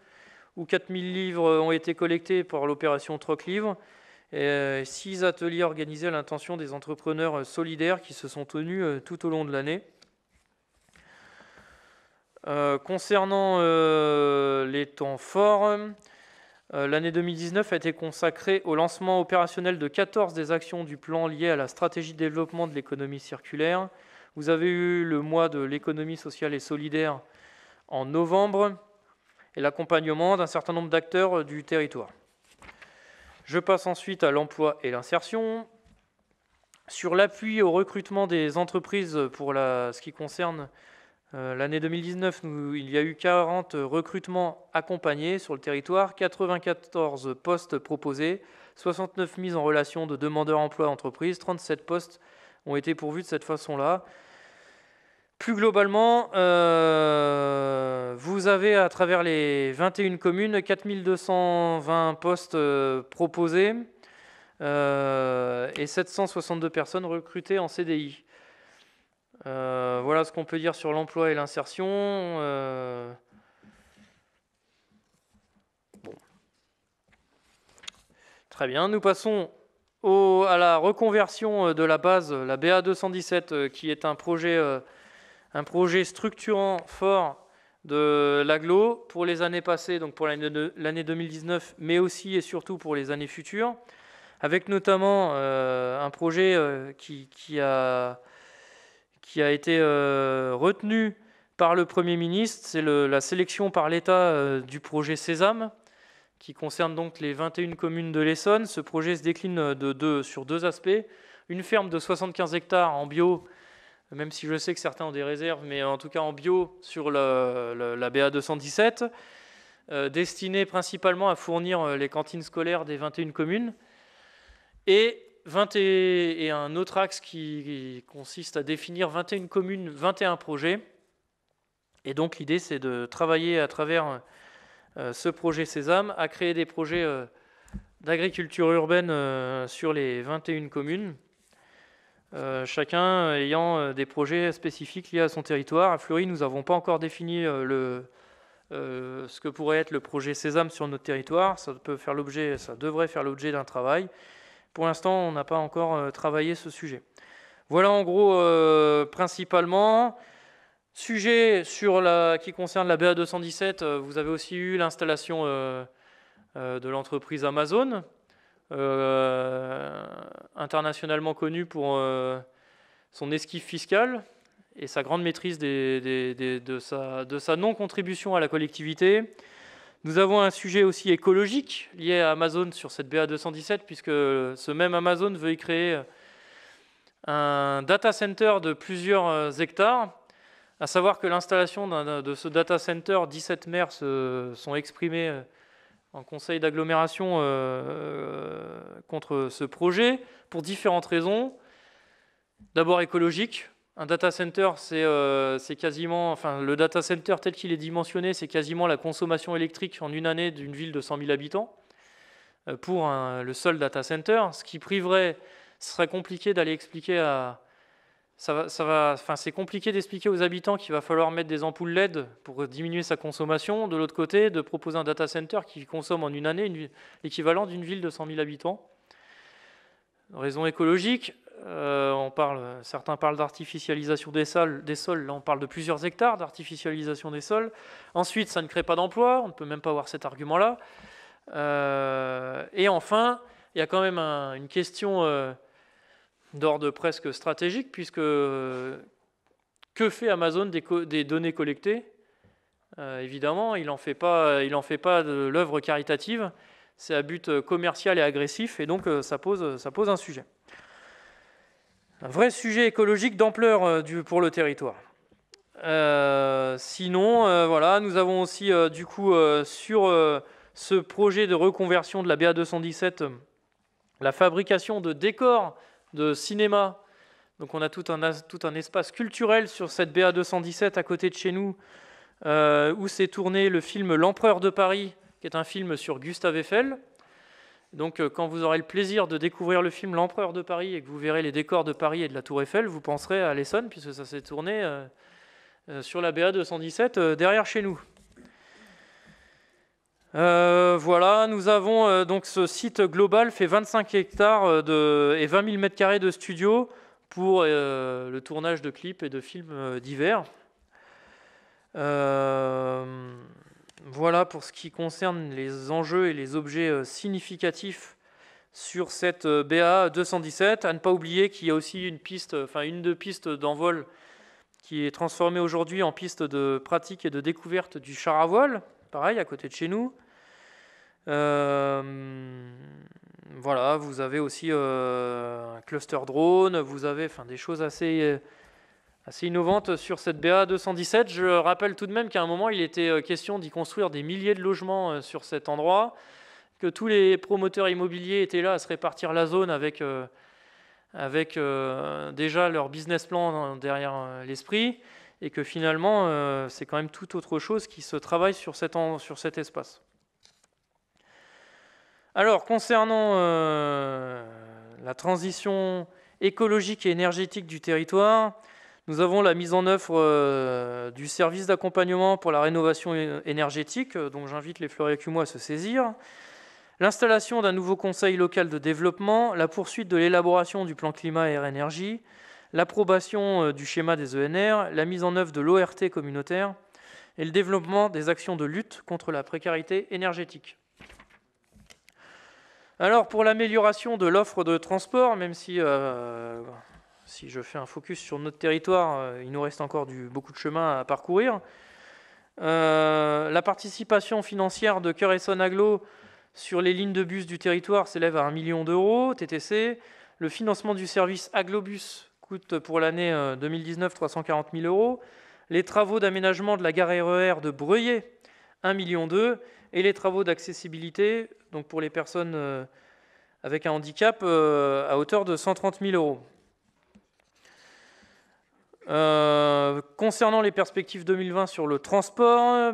où 4000 livres ont été collectés par l'opération Troc Livres et euh, six ateliers organisés à l'intention des entrepreneurs euh, solidaires qui se sont tenus euh, tout au long de l'année. concernant les temps forts, l'année 2019 a été consacrée au lancement opérationnel de 14 des actions du plan liées à la stratégie de développement de l'économie circulaire. Vous avez eu le mois de l'économie sociale et solidaire en novembre et l'accompagnement d'un certain nombre d'acteurs du territoire. Je passe ensuite à l'emploi et l'insertion. Sur l'appui au recrutement des entreprises pour ce qui concerne euh, l'année 2019, il y a eu 40 recrutements accompagnés sur le territoire, 94 postes proposés, 69 mises en relation de demandeurs emploi entreprise, 37 postes ont été pourvus de cette façon-là. Plus globalement, euh, vous avez à travers les 21 communes 4220 postes euh, proposés euh, et 762 personnes recrutées en CDI. voilà ce qu'on peut dire sur l'emploi et l'insertion. Très bien, nous passons à la reconversion de la base, la BA217, qui est un projet un projet structurant fort de l'aglo pour les années passées, donc pour l'année 2019, mais aussi et surtout pour les années futures, avec notamment euh, un projet euh, qui, a, qui, a, été euh, retenu par le Premier ministre, c'est la sélection par l'État du projet Sésame, qui concerne donc les 21 communes de l'Essonne. Ce projet se décline de, sur deux aspects, une ferme de 75 hectares en bio, même si je sais que certains ont des réserves, mais en tout cas en bio sur la, BA217, euh, destinée principalement à fournir euh, les cantines scolaires des 21 communes. Et, un autre axe qui, consiste à définir 21 communes, 21 projets. Et donc l'idée, c'est de travailler à travers euh, ce projet Sésame à créer des projets d'agriculture urbaine sur les 21 communes. Euh, chacun ayant euh, des projets spécifiques liés à son territoire. À Fleury, nous n'avons pas encore défini euh, ce que pourrait être le projet Sésame sur notre territoire. Ça, peut faire l'objet, ça devrait faire l'objet d'un travail. Pour l'instant, on n'a pas encore travaillé ce sujet. Voilà en gros principalement. Sujet sur la, qui concerne la BA217, vous avez aussi eu l'installation de l'entreprise Amazon, euh, internationalement connu pour euh, son esquive fiscale et sa grande maîtrise des, de sa, de sa non-contribution à la collectivité. Nous avons un sujet aussi écologique lié à Amazon sur cette BA217, puisque ce même Amazon veut y créer un data center de plusieurs euh, hectares, à savoir que l'installation de ce data center, 17 maires se sont exprimés un conseil d'agglomération euh, contre ce projet pour différentes raisons. D'abord écologique. Un data center, euh, c'est quasiment, enfin, le data center tel qu'il est dimensionné, c'est quasiment la consommation électrique en une année d'une ville de 100 000 habitants euh, pour le seul data center, ce qui priverait, ce serait compliqué d'aller expliquer à, c'est compliqué d'expliquer aux habitants qu'il va falloir mettre des ampoules LED pour diminuer sa consommation. De l'autre côté, de proposer un data center qui consomme en une année l'équivalent d'une ville de 100 000 habitants. Raison écologique, euh, certains parlent d'artificialisation des, sols, là on parle de plusieurs hectares d'artificialisation des sols. Ensuite, ça ne crée pas d'emploi, on ne peut même pas avoir cet argument-là. Euh, et enfin, il y a quand même une question... Euh, d'ordre presque stratégique, puisque euh, que fait Amazon des, données collectées euh, Évidemment, il n'en fait pas, il en fait pas de l'œuvre caritative, c'est à but euh, commercial et agressif, et donc ça pose, ça pose un sujet. Un vrai sujet écologique d'ampleur pour le territoire. sinon, voilà, nous avons aussi du coup sur ce projet de reconversion de la BA217 la fabrication de décors de cinéma. Donc on a tout un, tout un espace culturel sur cette BA217 à côté de chez nous, euh, où s'est tourné le film L'Empereur de Paris, qui est un film sur Gustave Eiffel. Donc euh, quand vous aurez le plaisir de découvrir le film L'Empereur de Paris et que vous verrez les décors de Paris et de la Tour Eiffel, vous penserez à l'Essonne, puisque ça s'est tourné euh, sur la BA217 derrière chez nous. Euh, voilà, nous avons euh, donc ce site global fait 25 hectares euh, et 20 000 m2 de studio pour le tournage de clips et de films divers. voilà pour ce qui concerne les enjeux et les objets significatifs sur cette BA 217. À ne pas oublier qu'il y a aussi une piste, enfin une de pistes d'envol qui est transformée aujourd'hui en piste de pratique et de découverte du char à voile, pareil à côté de chez nous. Euh, voilà, vous avez aussi euh, un cluster drone, vous avez enfin, des choses assez assez innovantes sur cette BA 217. Je rappelle tout de même qu'à un moment, il était euh, question d'y construire des milliers de logements sur cet endroit, que tous les promoteurs immobiliers étaient là à se répartir la zone avec, avec déjà leur business plan hein, derrière l'esprit, et que finalement, c'est quand même tout autre chose qui se travaille sur cet, sur cet espace. Alors, concernant euh, la transition écologique et énergétique du territoire, nous avons la mise en œuvre euh, du service d'accompagnement pour la rénovation énergétique, euh, dont j'invite les cumois à se saisir, l'installation d'un nouveau conseil local de développement, la poursuite de l'élaboration du plan climat et énergie, l'approbation du schéma des ENR, la mise en œuvre de l'ORT communautaire et le développement des actions de lutte contre la précarité énergétique. Alors pour l'amélioration de l'offre de transport, même si, euh, je fais un focus sur notre territoire, euh, il nous reste encore beaucoup de chemin à parcourir. Euh, la participation financière de Cœur Aglo sur les lignes de bus du territoire s'élève à 1 million d'euros TTC. Le financement du service Aglobus coûte pour l'année 2019 340 000 euros. Les travaux d'aménagement de la gare RER e de Breuillet, 1 million d'euros et les travaux d'accessibilité, donc pour les personnes euh, avec un handicap, euh, à hauteur de 130 000 euros. Euh, concernant les perspectives 2020 sur le transport,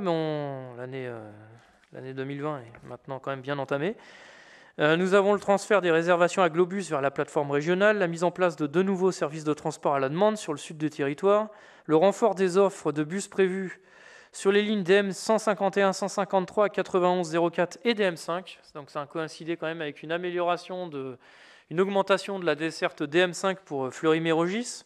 l'année 2020 est maintenant quand même bien entamée. nous avons le transfert des réservations à Globus vers la plateforme régionale, la mise en place de deux nouveaux services de transport à la demande sur le sud du territoire, le renfort des offres de bus prévues sur les lignes DM 151, 153, 91, 04 et DM5. Donc ça a coïncidé quand même avec une amélioration, de, une augmentation de la desserte DM5 pour euh, Fleury-Mérogis,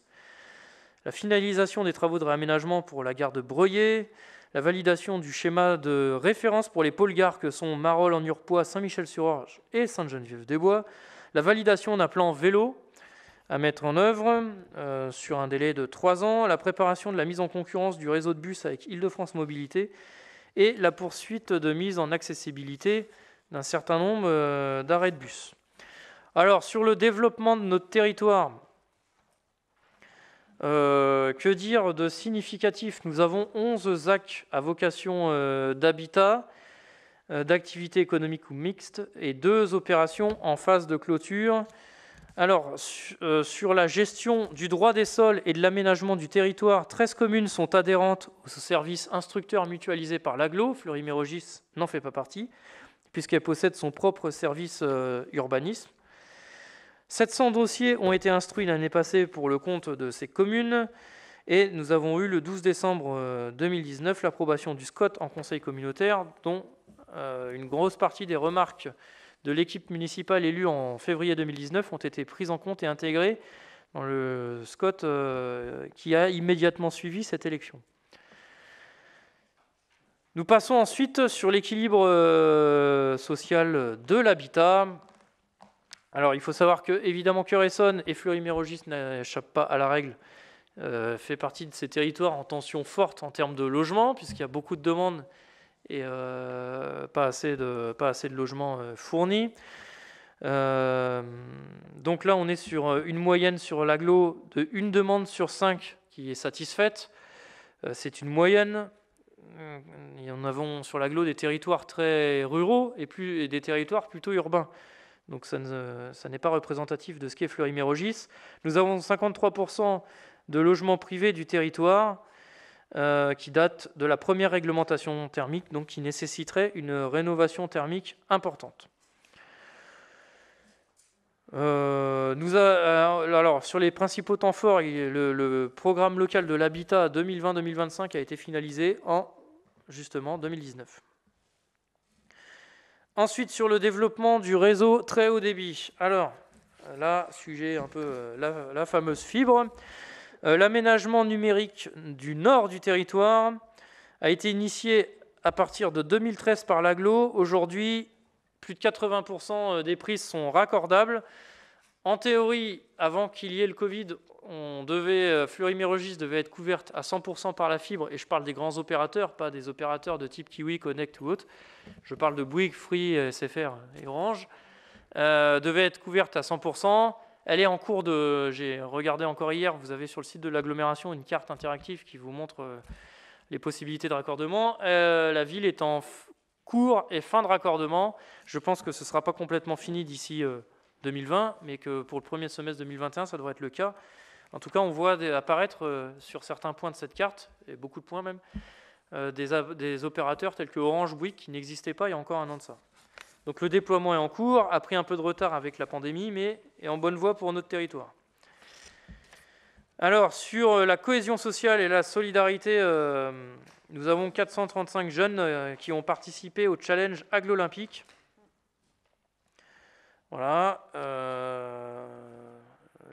la finalisation des travaux de réaménagement pour la gare de Breuillet, la validation du schéma de référence pour les pôles gares que sont Marolles en Urpois, Saint-Michel-sur-Orge et Sainte-Geneviève-des-Bois, la validation d'un plan vélo à mettre en œuvre euh, sur un délai de trois ans, la préparation de la mise en concurrence du réseau de bus avec Île-de-France Mobilité et la poursuite de mise en accessibilité d'un certain nombre euh, d'arrêts de bus. Alors, sur le développement de notre territoire, euh, que dire de significatif Nous avons 11 ZAC à vocation d'habitat, d'activité économique ou mixte, et deux opérations en phase de clôture alors, euh, sur la gestion du droit des sols et de l'aménagement du territoire, 13 communes sont adhérentes au service instructeur mutualisé par l'AGLO. fleury n'en fait pas partie, puisqu'elle possède son propre service euh, urbanisme. 700 dossiers ont été instruits l'année passée pour le compte de ces communes. Et nous avons eu le 12 décembre 2019 euh, l'approbation du SCOT en conseil communautaire, dont une grosse partie des remarques de l'équipe municipale élue en février 2019 ont été prises en compte et intégrées dans le SCOT euh, qui a immédiatement suivi cette élection. Nous passons ensuite sur l'équilibre euh, social de l'habitat. Alors, il faut savoir que, évidemment, Curesson et Fleury-Mérogis n'échappent pas à la règle, euh, fait partie de ces territoires en tension forte en termes de logement, puisqu'il y a beaucoup de demandes et euh, pas, assez de, logements euh, fournis. Euh, donc là, on est sur une moyenne sur l'aglo de une demande sur cinq qui est satisfaite. C'est une moyenne. Et en avons sur l'aglo des territoires très ruraux et, plus, des territoires plutôt urbains. Donc ça, ça n'est pas représentatif de ce qu'est Fleury-Mérogis. Nous avons 53% de logements privés du territoire euh, qui date de la première réglementation thermique, donc qui nécessiterait une rénovation thermique importante. Euh, euh, sur les principaux temps forts, le, programme local de l'habitat 2020-2025 a été finalisé en justement 2019. Ensuite, sur le développement du réseau très haut débit. Alors, là, sujet un peu la fameuse fibre. Euh, l'aménagement numérique du nord du territoire a été initié à partir de 2013 par l'AGLO. Aujourd'hui, plus de 80% euh, des prises sont raccordables. En théorie, avant qu'il y ait le Covid, on devait, euh, fleury devait être couverte à 100% par la fibre, et je parle des grands opérateurs, pas des opérateurs de type Kiwi, Connect ou autre. Je parle de Bouygues, Free, SFR et Orange. devait être couverte à 100%. Elle est en cours de. J'ai regardé encore hier, vous avez sur le site de l'agglomération une carte interactive qui vous montre euh, les possibilités de raccordement. Euh, la ville est en cours et fin de raccordement. Je pense que ce ne sera pas complètement fini d'ici 2020, euh, mais que pour le premier semestre 2021, ça devrait être le cas. En tout cas, on voit apparaître sur certains points de cette carte, et beaucoup de points même, des, des opérateurs tels que Orange, Bouygues, qui n'existaient pas il y a encore un an de ça. Donc le déploiement est en cours, a pris un peu de retard avec la pandémie, mais est en bonne voie pour notre territoire. Alors, sur euh, la cohésion sociale et la solidarité, euh, nous avons 435 jeunes euh, qui ont participé au challenge Aglo Olympique. Voilà.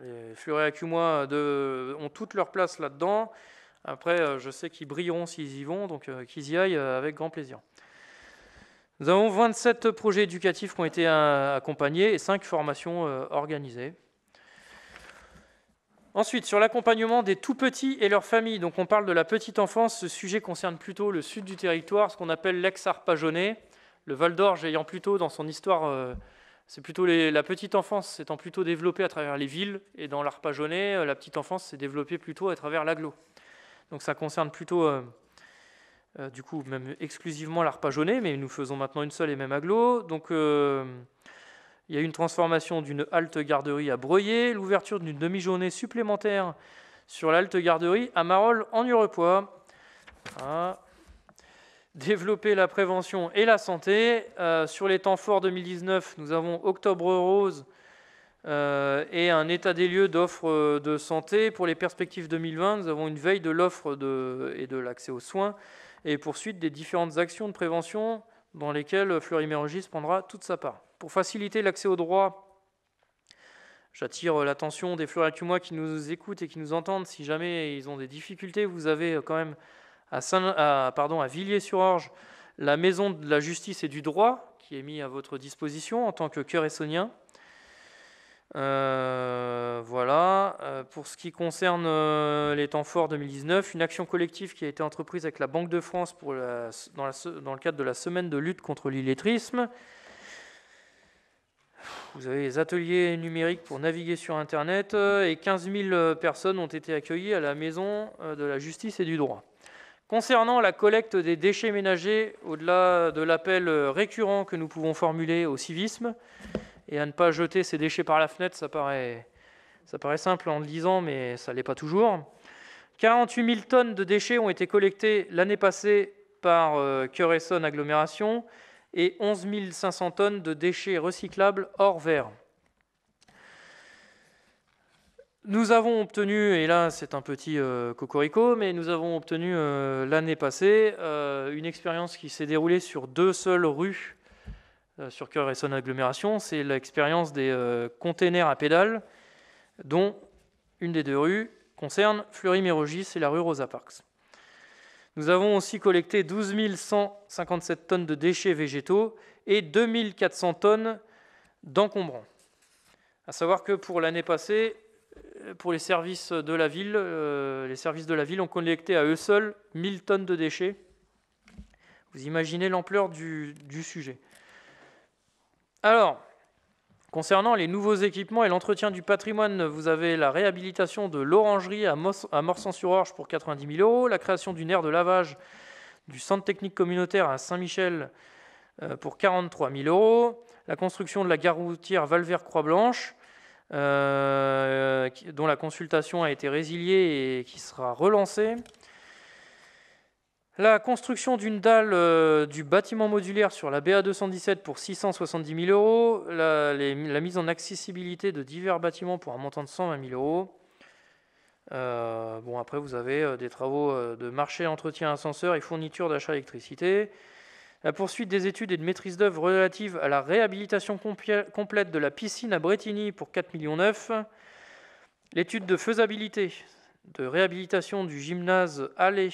les Fleuret et ont toutes leur place là-dedans. Après, je sais qu'ils brilleront s'ils y vont, donc qu'ils y aillent avec grand plaisir. Nous avons 27 projets éducatifs qui ont été euh, accompagnés et 5 formations euh, organisées. Ensuite, sur l'accompagnement des tout-petits et leurs familles, donc on parle de la petite enfance, ce sujet concerne plutôt le sud du territoire, ce qu'on appelle l'ex-Arpajonais, le Val d'Orge ayant plutôt dans son histoire, euh, c'est plutôt la petite enfance s'étant plutôt développée à travers les villes, et dans l'Arpajonais, la petite enfance s'est développée plutôt à travers l'aglo. Donc ça concerne plutôt euh, du coup même exclusivement jauné mais nous faisons maintenant une seule et même aglo. Donc euh, il y a une transformation d'une halte garderie à Breuillet, l'ouverture d'une demi-journée supplémentaire sur l'halte garderie à Marolles en Urepois. Développer la prévention et la santé. Euh, sur les temps forts 2019, nous avons Octobre Rose et un état des lieux d'offres de santé. Pour les perspectives 2020, nous avons une veille de l'offre et de l'accès aux soins et poursuite des différentes actions de prévention dans lesquelles fleury prendra toute sa part. Pour faciliter l'accès au droit, j'attire l'attention des fleury qui nous écoutent et qui nous entendent. Si jamais ils ont des difficultés, vous avez quand même à, pardon, à Villiers-sur-Orge la maison de la justice et du droit qui est mise à votre disposition en tant que cœur essonien. Euh, voilà. Euh, pour ce qui concerne euh, les temps forts 2019, une action collective qui a été entreprise avec la Banque de France dans, dans, le cadre de la semaine de lutte contre l'illettrisme. Vous avez les ateliers numériques pour naviguer sur Internet et 15 000 personnes ont été accueillies à la Maison de la Justice et du Droit. Concernant la collecte des déchets ménagers, au-delà de l'appel récurrent que nous pouvons formuler au civisme, et à ne pas jeter ses déchets par la fenêtre, ça paraît, ça paraît simple en le lisant, mais ça ne l'est pas toujours. 48 000 tonnes de déchets ont été collectées l'année passée par euh, Curesson Agglomération et 11 500 tonnes de déchets recyclables hors verre. Nous avons obtenu, et là c'est un petit euh, cocorico, mais nous avons obtenu euh, l'année passée une expérience qui s'est déroulée sur deux seules rues euh, sur Cœur et son agglomération, c'est l'expérience des euh, containers à pédales, dont une des deux rues concerne Fleury-Mérogis et la rue Rosa Parks. Nous avons aussi collecté 12 157 tonnes de déchets végétaux et 2400 tonnes d'encombrants. À savoir que pour l'année passée, euh, pour les services de la ville, les services de la ville ont collecté à eux seuls 1000 tonnes de déchets. Vous imaginez l'ampleur du, sujet. Alors, concernant les nouveaux équipements et l'entretien du patrimoine, vous avez la réhabilitation de l'orangerie à, sur orge pour 90 000 euros, la création d'une aire de lavage du centre technique communautaire à Saint-Michel euh, pour 43 000 euros, la construction de la gare routière Valvert-Croix-Blanche, euh, dont la consultation a été résiliée et qui sera relancée, la construction d'une dalle euh, du bâtiment modulaire sur la BA217 pour 670 000 euros. La, mise en accessibilité de divers bâtiments pour un montant de 120 000 euros. Euh, bon, après, vous avez euh, des travaux de marché, entretien, ascenseur et fourniture d'achat d'électricité. La poursuite des études et de maîtrise d'œuvre relatives à la réhabilitation complète de la piscine à Bretigny pour 4,9 millions. L'étude de faisabilité de réhabilitation du gymnase Allais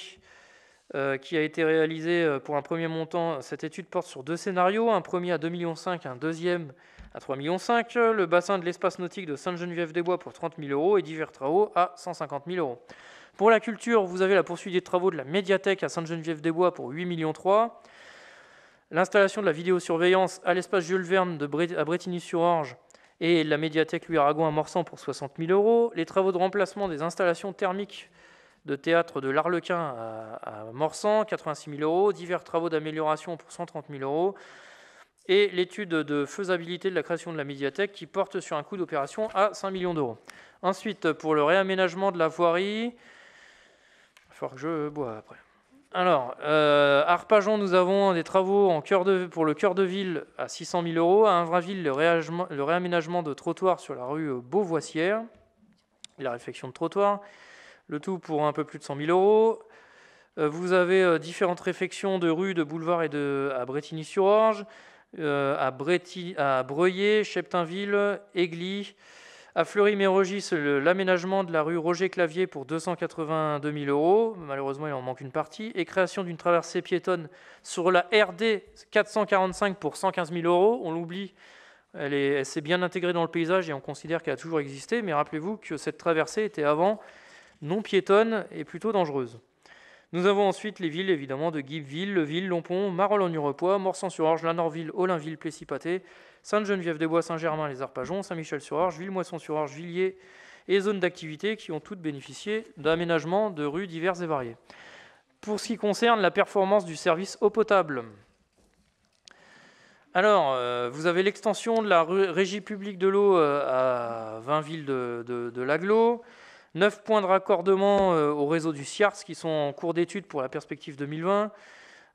euh, qui a été réalisé euh, pour un premier montant. Cette étude porte sur deux scénarios, un premier à 2,5 millions, un deuxième à 3,5 millions, le bassin de l'espace nautique de Sainte-Geneviève-des-Bois pour 30 000 euros et divers travaux à 150 000 euros. Pour la culture, vous avez la poursuite des travaux de la médiathèque à Sainte-Geneviève-des-Bois pour 8,3 millions l'installation de la vidéosurveillance à l'espace Jules Verne de à Bretigny-sur-Orge et la médiathèque Louis Aragon à Morsan pour 60 000 euros, les travaux de remplacement des installations thermiques de théâtre de l'Arlequin à, Morsan, 86 000 euros, divers travaux d'amélioration pour 130 000 euros, et l'étude de faisabilité de la création de la médiathèque qui porte sur un coût d'opération à 5 millions d'euros. Ensuite, pour le réaménagement de la voirie, il va falloir que je bois après. Alors, euh, à Arpajon, nous avons des travaux en de, pour le cœur de ville à 600 000 euros. À Invraville, le, le réaménagement de trottoirs sur la rue Beauvoisière, la réfection de trottoirs le tout pour un peu plus de 100 000 euros. Euh, vous avez euh, différentes réfections de rues, de boulevards et de à Bretigny-sur-Orge, euh, à, à Breuillet, Cheptainville, Aigly, à Fleury-Mérogis, l'aménagement de la rue Roger Clavier pour 282 000 euros, malheureusement il en manque une partie, et création d'une traversée piétonne sur la RD 445 pour 115 000 euros. On l'oublie, elle s'est bien intégrée dans le paysage et on considère qu'elle a toujours existé, mais rappelez-vous que cette traversée était avant non piétonne et plutôt dangereuse. Nous avons ensuite les villes, évidemment, de Guibville, Leville, Lompont, Marolles-en-Urepoix, Morsan-sur-Orge, Lanorville, Olinville, plessis sainte Sainte-Geneviève-des-Bois, Saint-Germain, Les Arpajons, Saint-Michel-sur-Orge, Villemoisson-sur-Orge, Villiers et zones d'activité qui ont toutes bénéficié d'aménagements de rues diverses et variées. Pour ce qui concerne la performance du service eau potable, alors, euh, vous avez l'extension de la régie publique de l'eau euh, à 20 villes de, de l'aglo. 9 points de raccordement euh, au réseau du SIARS qui sont en cours d'étude pour la perspective 2020.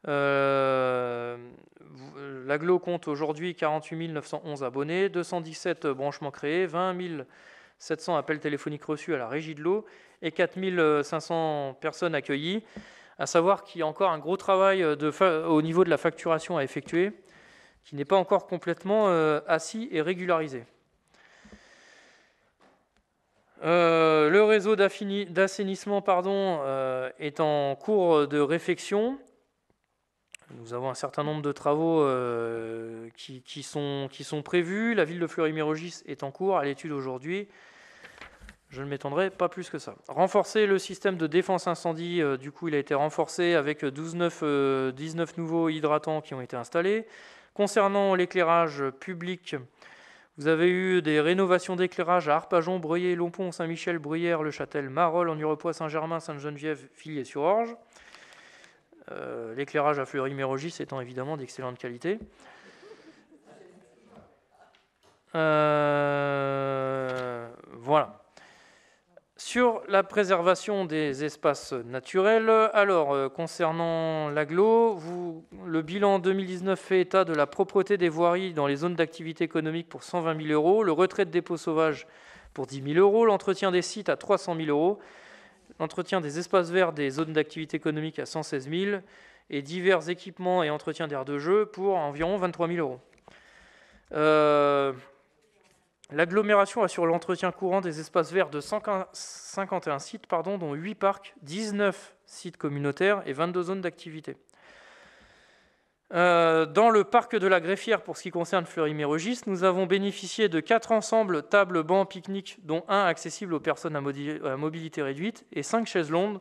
Euh, euh L'aglo compte aujourd'hui 48 911 abonnés, 217 euh, branchements créés, 20 700 appels téléphoniques reçus à la régie de l'eau et 4 500 personnes accueillies. À savoir qu'il y a encore un gros travail au niveau de la facturation à effectuer qui n'est pas encore complètement assis et régularisé. Euh, le réseau d'assainissement euh, est en cours de réfection. Nous avons un certain nombre de travaux euh, qui, sont, qui, sont, prévus. La ville de Fleury-Mérogis est en cours, à l'étude aujourd'hui. Je ne m'étendrai pas plus que ça. Renforcer le système de défense incendie, du coup il a été renforcé avec 12, 9, 19 nouveaux hydratants qui ont été installés. Concernant l'éclairage public, vous avez eu des rénovations d'éclairage à Arpajon, Breuillet, Lompon, Saint-Michel, Bruyère, Le Châtel, Marolles, en Saint-Germain, Sainte-Geneviève, Filliers-sur-Orge. Euh, l'éclairage à Fleury-Mérogis étant évidemment d'excellente qualité. Euh, voilà. Sur la préservation des espaces naturels, alors euh, concernant l'aglo, le bilan 2019 fait état de la propreté des voiries dans les zones d'activité économique pour 120 000 euros, le retrait de dépôts sauvages pour 10 000 euros, l'entretien des sites à 300 000 euros, l'entretien des espaces verts des zones d'activité économique à 116 000 et divers équipements et entretiens d'air de jeu pour environ 23 000 euros. Euh, L'agglomération assure l'entretien courant des espaces verts de 151 sites, dont 8 parcs, 19 sites communautaires et 22 zones d'activité. Euh, dans le parc de la Greffière, pour ce qui concerne Fleury-Mérogis, nous avons bénéficié de quatre ensembles tables, bancs, pique nique dont un accessible aux personnes à, mobilité réduite, et cinq chaises longues,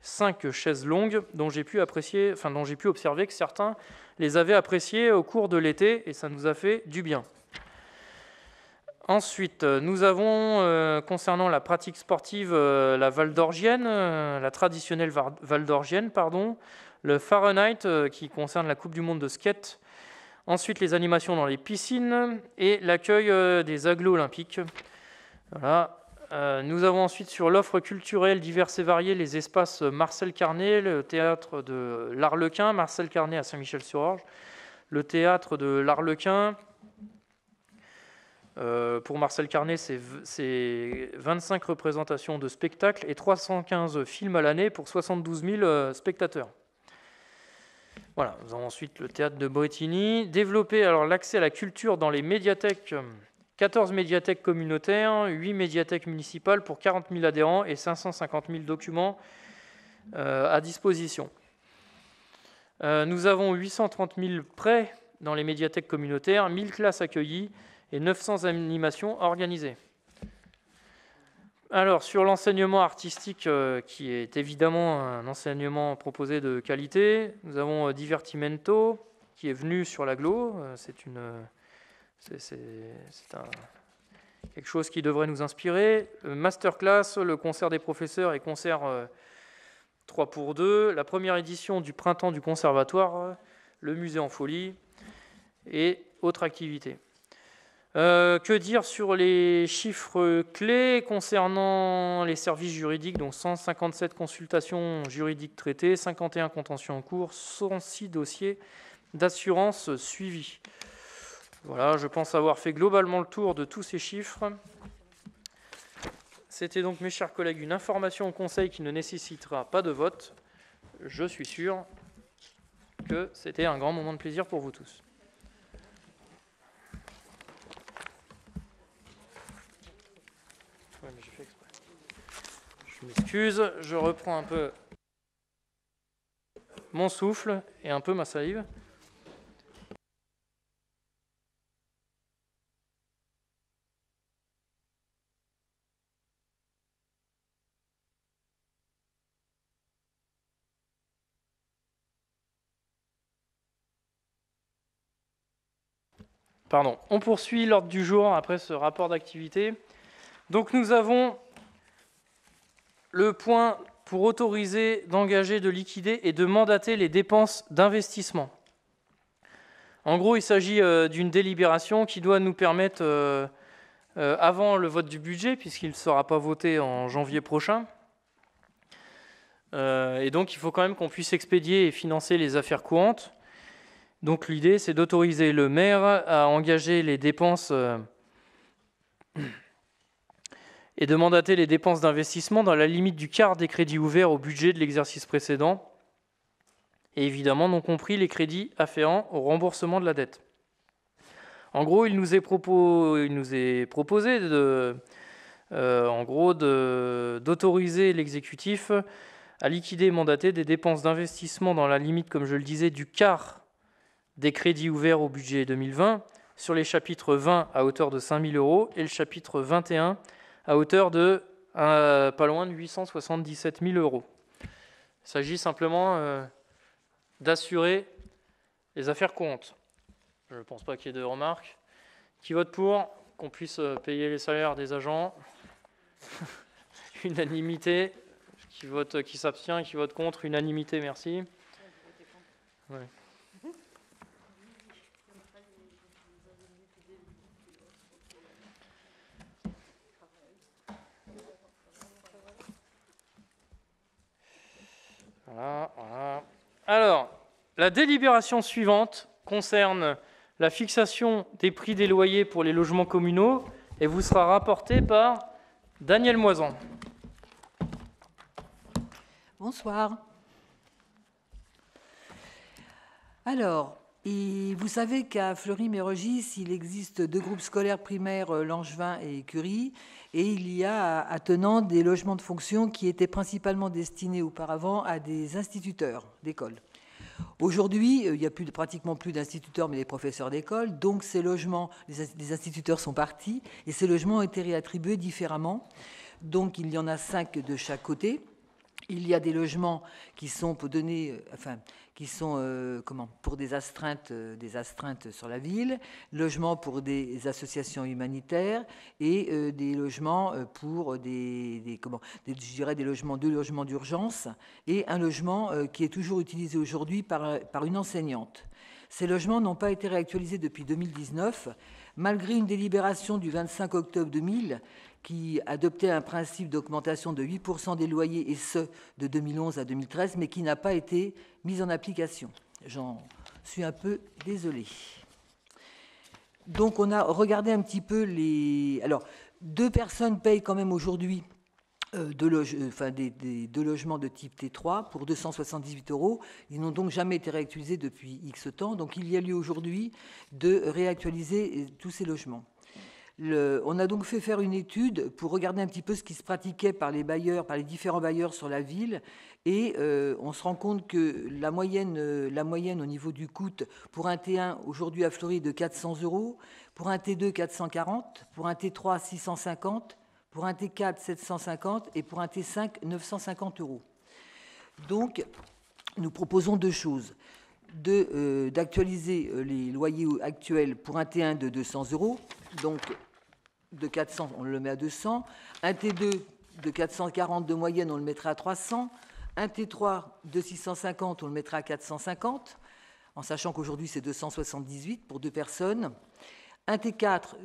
cinq chaises longues dont j'ai pu, pu observer que certains les avaient appréciées au cours de l'été, et ça nous a fait du bien. Ensuite, euh, nous avons, euh, concernant la pratique sportive, euh, la valdorgienne, la traditionnelle valdorgienne, pardon, le Fahrenheit, qui concerne la Coupe du Monde de skate, ensuite les animations dans les piscines et l'accueil des agglos olympiques. nous avons ensuite sur l'offre culturelle diverse et variée, les espaces Marcel Carnet, le théâtre de l'Arlequin, Marcel Carnet à Saint-Michel-sur-Orge, le théâtre de l'Arlequin, euh, pour Marcel Carnet, c'est 25 représentations de spectacles et 315 films à l'année pour 72 000 euh, spectateurs. Voilà, nous avons ensuite le théâtre de Bretigny. Développer l'accès à la culture dans les médiathèques 14 médiathèques communautaires, 8 médiathèques municipales pour 40 000 adhérents et 550 000 documents euh, à disposition. nous avons 830 000 prêts dans les médiathèques communautaires, 1000 classes accueillies, et 900 animations organisées. Alors, sur l'enseignement artistique, euh, qui est évidemment un enseignement proposé de qualité, nous avons euh, Divertimento, qui est venu sur l'aglo. Euh, c'est une... quelque chose qui devrait nous inspirer. Masterclass, le concert des professeurs et concert 3 pour 2, la première édition du printemps du conservatoire, le musée en folie et autres activités. Euh, que dire sur les chiffres clés concernant les services juridiques Donc 157 consultations juridiques traitées, 51 contentions en cours, 106 dossiers d'assurance suivis. Voilà, je pense avoir fait globalement le tour de tous ces chiffres. C'était donc, mes chers collègues, une information au Conseil qui ne nécessitera pas de vote. Je suis sûr que c'était un grand moment de plaisir pour vous tous. Excuse, je reprends un peu mon souffle et un peu ma salive. Pardon. On poursuit l'ordre du jour après ce rapport d'activité. Donc nous avons le point pour autoriser d'engager, de liquider et de mandater les dépenses d'investissement. En gros, il s'agit euh, d'une délibération qui doit nous permettre, euh, euh, avant le vote du budget, puisqu'il ne sera pas voté en janvier prochain, et donc il faut quand même qu'on puisse expédier et financer les affaires courantes. Donc l'idée, c'est d'autoriser le maire à engager les dépenses et de mandater les dépenses d'investissement dans la limite du quart des crédits ouverts au budget de l'exercice précédent, et évidemment non compris les crédits afférents au remboursement de la dette. En gros, il nous est, proposé de, euh, en gros d'autoriser l'exécutif à liquider et mandater des dépenses d'investissement dans la limite, comme je le disais, du quart des crédits ouverts au budget 2020 sur les chapitres 20 à hauteur de 5 000 euros et le chapitre 21 à hauteur de euh, pas loin de 877 000 euros. Il s'agit simplement euh, d'assurer les affaires courantes. Je ne pense pas qu'il y ait de remarques. Qui vote pour qu'on puisse euh, payer les salaires des agents Unanimité. Qui vote, qui s'abstient, qui vote contre Unanimité, merci. Alors, la délibération suivante concerne la fixation des prix des loyers pour les logements communaux et vous sera rapportée par Daniel Moisan. Bonsoir. Alors, vous savez qu'à Fleury-Mérogis, il existe deux groupes scolaires primaires, euh, Langevin et Curie, et il y a à Tenant des logements de fonction qui étaient principalement destinés auparavant à des instituteurs d'école. Aujourd'hui, euh, il n'y a plus, pratiquement plus d'instituteurs, mais des professeurs d'école, donc ces logements, les instituteurs sont partis, et ces logements ont été réattribués différemment. Donc il y en a cinq de chaque côté. Il y a des logements qui sont pour donner, euh, enfin, qui sont euh, pour des astreintes, euh, des astreintes sur la ville, logements pour des associations humanitaires et euh, des logements pour des, je dirais des logements, deux logements d'urgence et un logement qui est toujours utilisé aujourd'hui par, par une enseignante. Ces logements n'ont pas été réactualisés depuis 2019 Malgré une délibération du 25 octobre 2000 qui adoptait un principe d'augmentation de 8% des loyers, et ce, de 2011 à 2013, mais qui n'a pas été mise en application. J'en suis un peu désolée. Donc on a regardé un petit peu les... Alors, deux personnes payent quand même aujourd'hui euh, de euh, logements de type T3 pour 278 euros. Ils n'ont donc jamais été réactualisés depuis X temps. Donc il y a lieu aujourd'hui de réactualiser euh, tous ces logements. on a donc fait faire une étude pour regarder un petit peu ce qui se pratiquait par les bailleurs, par les différents bailleurs sur la ville, et on se rend compte que la moyenne, la moyenne au niveau du coût pour un T1 aujourd'hui à Floride, de 400 euros, pour un T2 440, pour un T3 650, pour un T4 750 et pour un T5 950 euros. Donc, nous proposons deux choses. Euh, d'actualiser de, euh, les loyers actuels pour un T1 de 200 euros, donc de 400, on le met à 200, un T2 de 440 de moyenne, on le mettra à 300, un T3 de 650, on le mettra à 450, en sachant qu'aujourd'hui c'est 278 pour deux personnes, un T4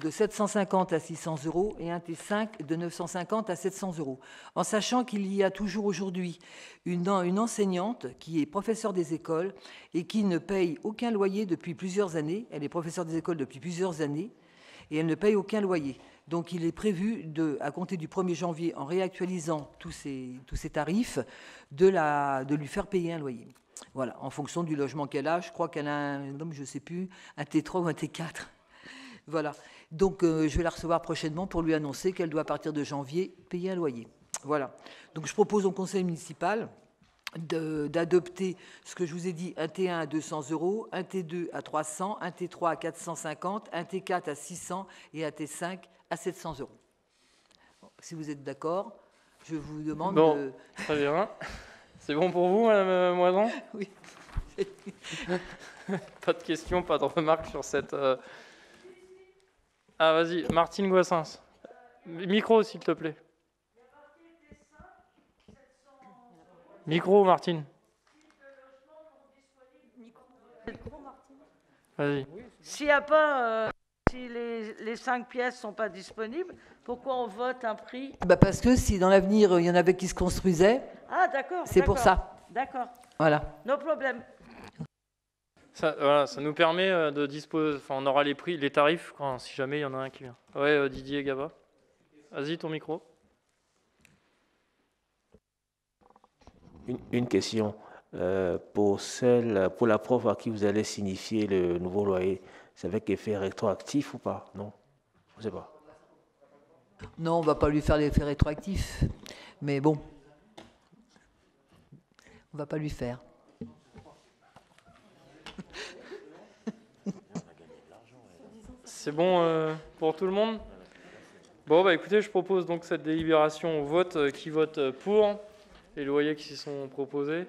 de, 750 à 600 euros et un T5 de 950 à 700 euros. En sachant qu'il y a toujours aujourd'hui une, une enseignante qui est professeure des écoles et qui ne paye aucun loyer depuis plusieurs années. Elle est professeure des écoles depuis plusieurs années et elle ne paye aucun loyer. Donc il est prévu, de, à compter du 1er janvier, en réactualisant tous ces, tous ces tarifs, de, la, de lui faire payer un loyer. Voilà, en fonction du logement qu'elle a, je crois qu'elle a un, je sais plus, un T3 ou un T4. Voilà. Donc euh, je vais la recevoir prochainement pour lui annoncer qu'elle doit à partir de janvier payer un loyer. Voilà. Donc je propose au conseil municipal d'adopter ce que je vous ai dit, un T1 à 200 euros, un T2 à 300, un T3 à 450, un T4 à 600 et un T5 à 700 euros. si vous êtes d'accord, je vous demande... de... très bien. C'est bon pour vous, Madame euh, Moison Oui. pas de questions, pas de remarques sur cette. Euh, ah, vas-y, Martine Goissens. Micro, s'il te plaît. Micro, Martine. Vas-y. S'il n'y a pas. Euh, si les, les cinq pièces ne sont pas disponibles, pourquoi on vote un prix bah, Parce que si dans l'avenir, euh, il y en avait qui se construisaient. Ah, d'accord. C'est pour ça. D'accord. Voilà. Nos problèmes. Ça, ça nous permet euh, de disposer. Enfin, on aura les prix, les tarifs, quand, si jamais il y en a un qui vient. Ouais, euh, Didier Gaba. Vas-y, ton micro. Une, question. pour, celle, pour la prof à qui vous allez signifier le nouveau loyer, c'est avec effet rétroactif ou pas Non Je ne sais pas. Non, on va pas lui faire l'effet rétroactif, mais bon, on va pas lui faire. C'est bon euh, pour tout le monde Bon, bah écoutez, je propose donc cette délibération au vote. Euh, qui vote pour Les loyers qui s'y sont proposés.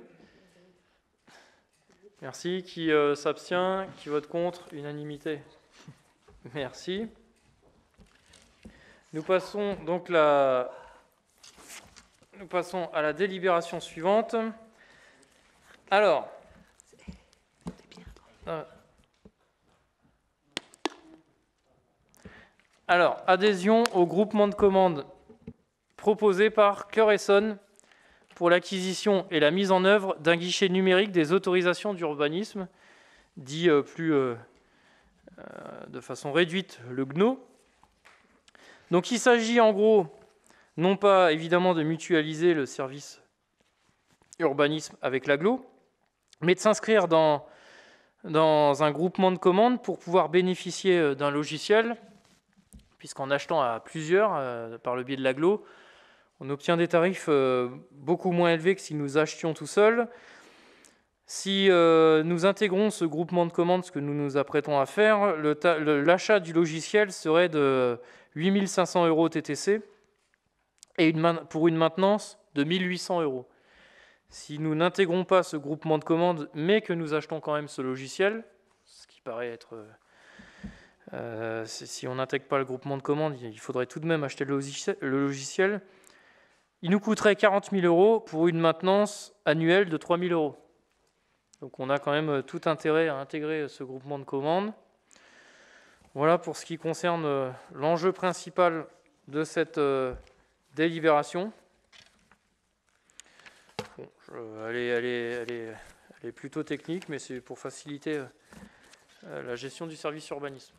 Merci. Qui euh, s'abstient Qui vote contre Unanimité. Merci. Nous passons donc la... Nous passons à la délibération suivante. Alors. Euh, adhésion au groupement de commandes proposé par Cœur pour l'acquisition et la mise en œuvre d'un guichet numérique des autorisations d'urbanisme, dit euh, plus euh, de façon réduite le GNO donc il s'agit en gros, non pas évidemment de mutualiser le service urbanisme avec l'aglo, mais de s'inscrire dans, un groupement de commandes pour pouvoir bénéficier euh, d'un logiciel, puisqu'en achetant à plusieurs euh, par le biais de l'aglo, on obtient des tarifs euh, beaucoup moins élevés que si nous achetions tout seul. Si nous intégrons ce groupement de commandes, ce que nous nous apprêtons à faire, l'achat du logiciel serait de 8500 euros TTC et pour une maintenance de 1800 euros. Si nous n'intégrons pas ce groupement de commandes, mais que nous achetons quand même ce logiciel, ce qui paraît être... Euh, euh, si on n'intègre pas le groupement de commandes, il faudrait tout de même acheter le logiciel, le logiciel. Il nous coûterait 40 000 euros pour une maintenance annuelle de 3 000 euros. Donc on a quand même euh, tout intérêt à intégrer ce groupement de commandes. Voilà pour ce qui concerne euh, l'enjeu principal de cette euh, délibération. elle, est, plutôt technique, mais c'est pour faciliter euh, la gestion du service urbanisme.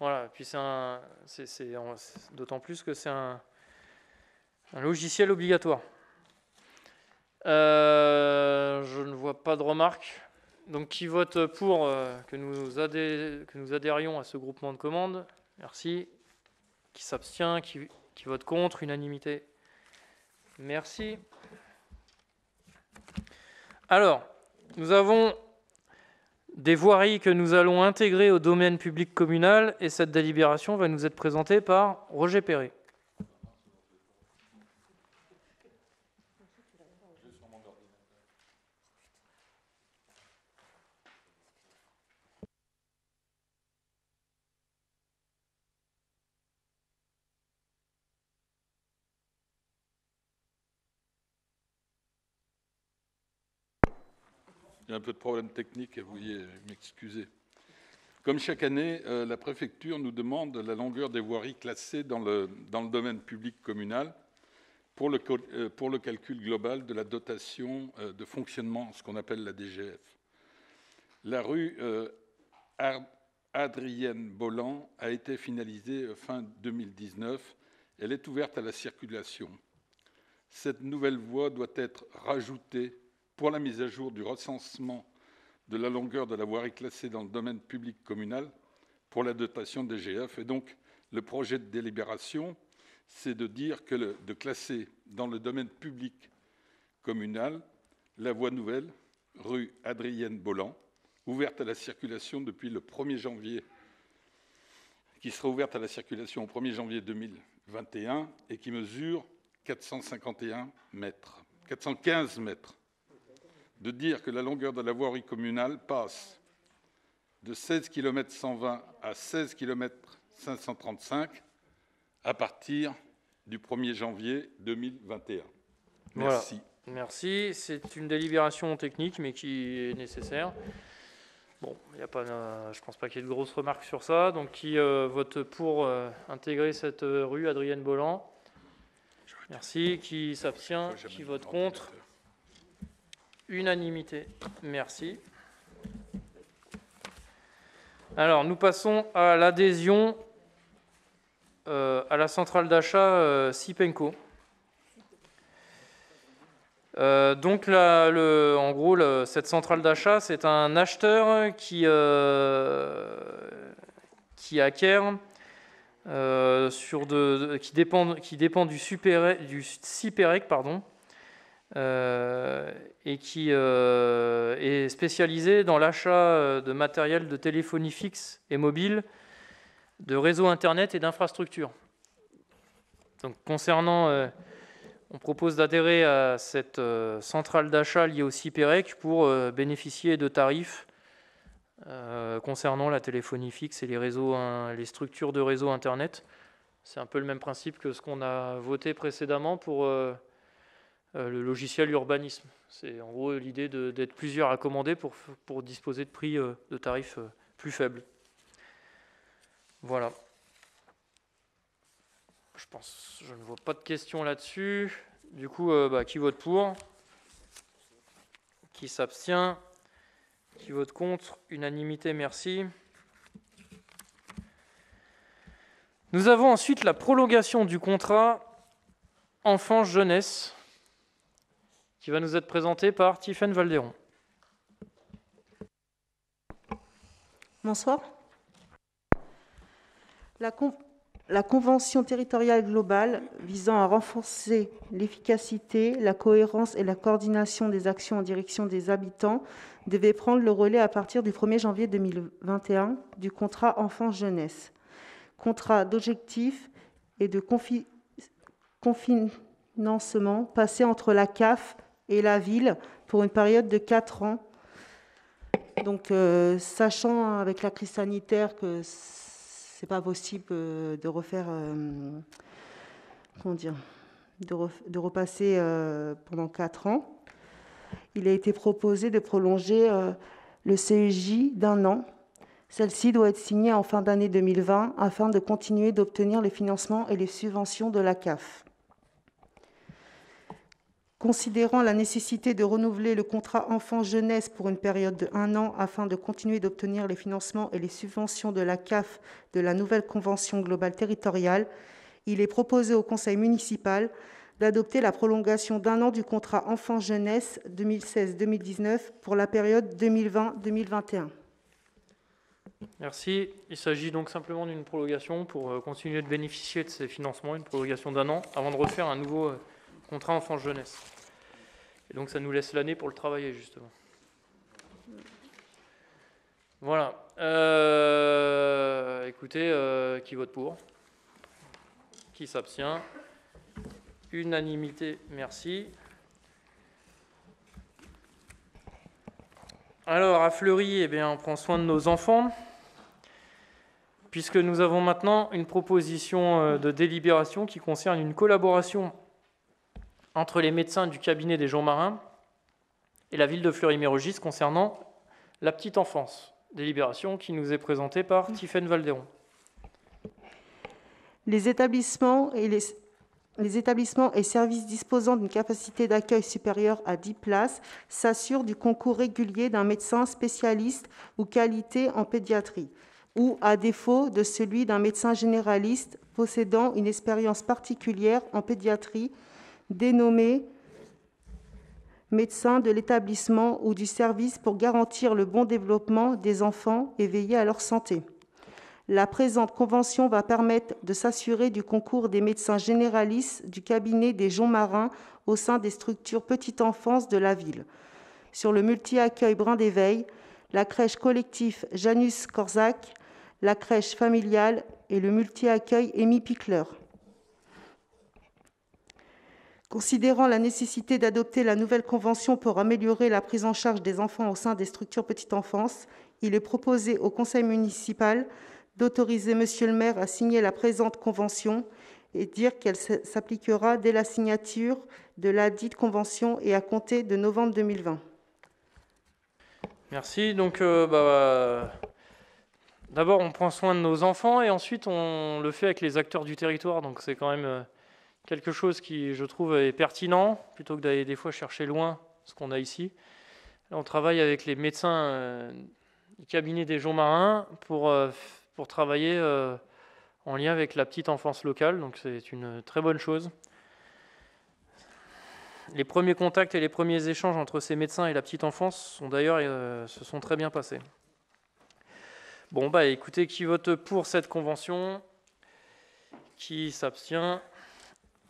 Voilà, puis c'est d'autant plus que c'est un, logiciel obligatoire. je ne vois pas de remarques. Donc qui vote pour euh, que, nous adhérions à ce groupement de commandes Merci. Qui s'abstient qui... qui vote contre Unanimité Merci. Alors, nous avons des voiries que nous allons intégrer au domaine public communal et cette délibération va nous être présentée par Roger Perret. Il y a un peu de problème technique et vous m'excuser. Comme chaque année, euh, la préfecture nous demande la longueur des voiries classées dans le, dans le domaine public communal pour le, euh, pour le, calcul global de la dotation euh, de fonctionnement, ce qu'on appelle la DGF. La rue Adrienne Bolland a été finalisée fin 2019. Elle est ouverte à la circulation. Cette nouvelle voie doit être rajoutée pour la mise à jour du recensement de la longueur de la voirie classée dans le domaine public communal pour la dotation des GF. Et donc, le projet de délibération, c'est de dire que de classer dans le domaine public communal la voie nouvelle, rue Adrienne-Bolland, ouverte à la circulation depuis le 1er janvier, qui sera ouverte à la circulation au 1er janvier 2021 et qui mesure 451 mètres, 415 mètres de dire que la longueur de la voirie communale passe de 16 km 120 à 16 km 535 à partir du 1er janvier 2021. Merci. Merci. C'est une délibération technique, mais qui est nécessaire. Bon, il a pas, je ne pense pas qu'il y ait de grosses remarques sur ça. Donc, qui euh, vote pour euh, intégrer cette euh, rue, Adrienne Bolland Merci. Qui s'abstient Qui vote contre Unanimité. Merci. Alors, nous passons à l'adhésion euh, à la centrale d'achat euh, euh donc, le, en gros, cette centrale d'achat, c'est un acheteur qui, euh, qui acquiert, sur de, qui, dépend, qui dépend du, super, e, du pardon, euh, et qui euh, est spécialisé dans l'achat euh, de matériel de téléphonie fixe et mobile, de réseaux Internet et d'infrastructures. Donc concernant, on propose d'adhérer à cette centrale d'achat liée au CIPEREC pour bénéficier de tarifs concernant la téléphonie fixe et les, réseaux, hein, les structures de réseau Internet. C'est un peu le même principe que ce qu'on a voté précédemment pour euh, le logiciel urbanisme. C'est en gros l'idée d'être plusieurs à commander pour, disposer de prix euh, de tarifs euh, plus faibles. Voilà. Je pense, je ne vois pas de questions là-dessus. Du coup, bah, qui vote pour Qui s'abstient Qui vote contre Unanimité, merci. Nous avons ensuite la prolongation du contrat enfance-jeunesse qui va nous être présenté par Tiffaine Valderon. Bonsoir. La, Convention territoriale globale visant à renforcer l'efficacité, la cohérence et la coordination des actions en direction des habitants devait prendre le relais à partir du 1er janvier 2021 du contrat enfance-jeunesse, contrat d'objectif et de confinancement passé entre la CAF et la ville pour une période de 4 ans. Donc, euh, sachant hein, avec la crise sanitaire que c'est pas possible euh, de refaire, euh, comment dire, de, de repasser pendant 4 ans, il a été proposé de prolonger le CEJ d'un an. Celle-ci doit être signée en fin d'année 2020 afin de continuer d'obtenir les financements et les subventions de la CAF. Considérant la nécessité de renouveler le contrat enfant-jeunesse pour une période de un an afin de continuer d'obtenir les financements et les subventions de la CAF de la nouvelle convention globale territoriale, il est proposé au conseil municipal d'adopter la prolongation d'un an du contrat enfant-jeunesse 2016-2019 pour la période 2020-2021. Merci. Il s'agit donc simplement d'une prolongation pour euh, continuer de bénéficier de ces financements, une prolongation d'un an, avant de refaire un nouveau euh, contrat enfant-jeunesse donc ça nous laisse l'année pour le travailler, justement. Voilà. Euh, écoutez, euh, qui vote pour Qui s'abstient Unanimité, merci. Alors, à Fleury, eh bien, on prend soin de nos enfants, puisque nous avons maintenant une proposition euh, de délibération qui concerne une collaboration entre les médecins du cabinet des gens Marins et la ville de Fleury-Mérogis concernant la petite enfance. Délibération qui nous est présentée par Tiffaine Valderon. Les établissements et les, les établissements et services disposant d'une capacité d'accueil supérieure à 10 places s'assurent du concours régulier d'un médecin spécialiste ou qualité en pédiatrie, ou à défaut de celui d'un médecin généraliste possédant une expérience particulière en pédiatrie dénommé médecin de l'établissement ou du service pour garantir le bon développement des enfants et veiller à leur santé. La présente convention va permettre de s'assurer du concours des médecins généralistes du cabinet des gens Marins au sein des structures petite enfance de la ville. Sur le multi-accueil Brin d'éveil, la crèche collectif Janus Corzac, la crèche familiale et le multi-accueil Émy Picler. Considérant la nécessité d'adopter la nouvelle convention pour améliorer la prise en charge des enfants au sein des structures petite enfance, il est proposé au conseil municipal d'autoriser M. le maire à signer la présente convention et dire qu'elle s'appliquera dès la signature de la dite convention et à compter de novembre 2020. Merci. Donc, euh, bah, d'abord, on prend soin de nos enfants et ensuite, on le fait avec les acteurs du territoire. Donc, c'est quand même euh, quelque chose qui, je trouve, est pertinent, plutôt que d'aller des fois chercher loin ce qu'on a ici. On travaille avec les médecins euh, du cabinet des gens marins pour, euh, pour travailler euh, en lien avec la petite enfance locale, donc c'est une très bonne chose. Les premiers contacts et les premiers échanges entre ces médecins et la petite enfance sont d'ailleurs se sont très bien passés. Bon bah écoutez, qui vote pour cette convention Qui s'abstient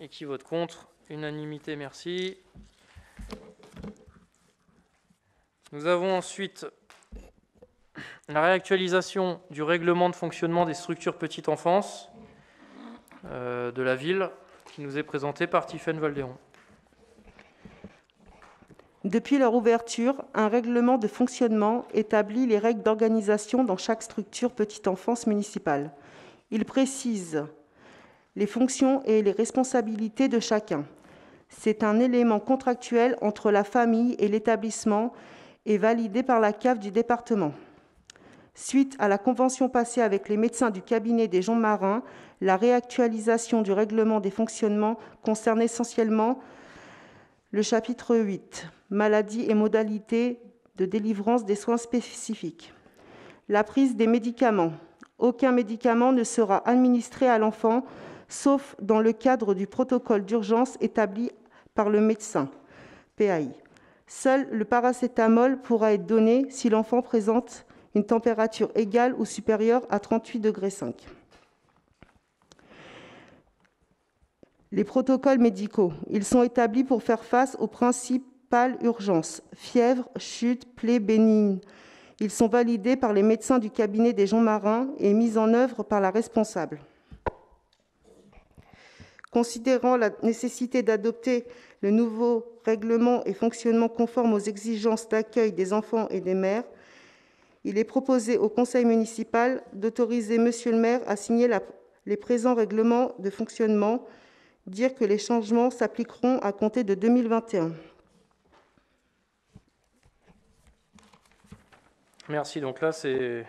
et qui vote contre Unanimité, merci. Nous avons ensuite la réactualisation du règlement de fonctionnement des structures petite enfance euh, de la ville qui nous est présentée par Tiffaine Valderon. Depuis leur ouverture, un règlement de fonctionnement établit les règles d'organisation dans chaque structure petite enfance municipale. Il précise les fonctions et les responsabilités de chacun. C'est un élément contractuel entre la famille et l'établissement et validé par la CAF du département. Suite à la convention passée avec les médecins du cabinet des gens Marins, la réactualisation du règlement des fonctionnements concerne essentiellement le chapitre 8, maladies et modalités de délivrance des soins spécifiques. La prise des médicaments. Aucun médicament ne sera administré à l'enfant sauf dans le cadre du protocole d'urgence établi par le médecin PAI. Seul le paracétamol pourra être donné si l'enfant présente une température égale ou supérieure à 38 degrés Les protocoles médicaux, ils sont établis pour faire face aux principales urgences fièvre, chute, plaie bénigne. Ils sont validés par les médecins du cabinet des gens Marins et mis en œuvre par la responsable. Considérant la nécessité d'adopter le nouveau règlement et fonctionnement conforme aux exigences d'accueil des enfants et des mères, il est proposé au conseil municipal d'autoriser M. le maire à signer les présents règlements de fonctionnement, dire que les changements s'appliqueront à compter de 2021. Merci. Donc là, c'est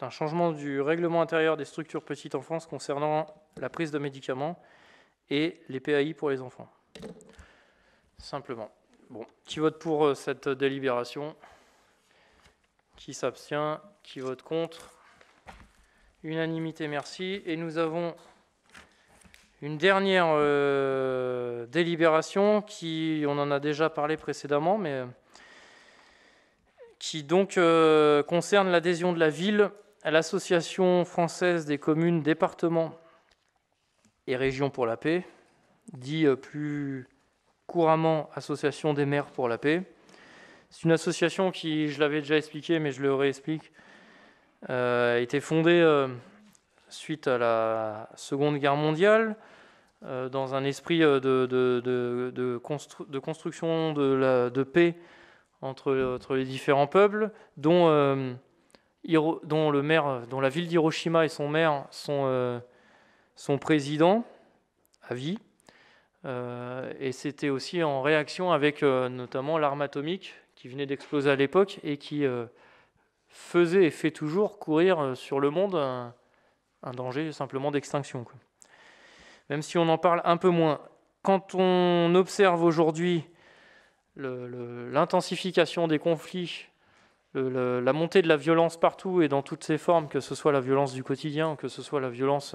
un changement du règlement intérieur des structures en France concernant la prise de médicaments et les PAI pour les enfants. Simplement. Bon, qui vote pour euh, cette délibération Qui s'abstient Qui vote contre Unanimité, merci. Et nous avons une dernière euh, délibération qui, on en a déjà parlé précédemment, mais qui donc euh, concerne l'adhésion de la ville à l'Association française des communes, départements et Région pour la paix, dit euh, plus couramment Association des maires pour la paix. C'est une association qui, je l'avais déjà expliqué, mais je le réexplique, euh, a été fondée euh, suite à la Seconde Guerre mondiale, dans un esprit de, de, de construction de, paix entre, les différents peuples, dont, dont, le maire, dont la ville d'Hiroshima et son maire sont son président à vie. Euh, et c'était aussi en réaction avec euh, notamment l'arme atomique qui venait d'exploser à l'époque et qui euh, faisait et fait toujours courir sur le monde un, danger simplement d'extinction. Même si on en parle un peu moins. Quand on observe aujourd'hui l'intensification des conflits, la montée de la violence partout et dans toutes ses formes, que ce soit la violence du quotidien, que ce soit la violence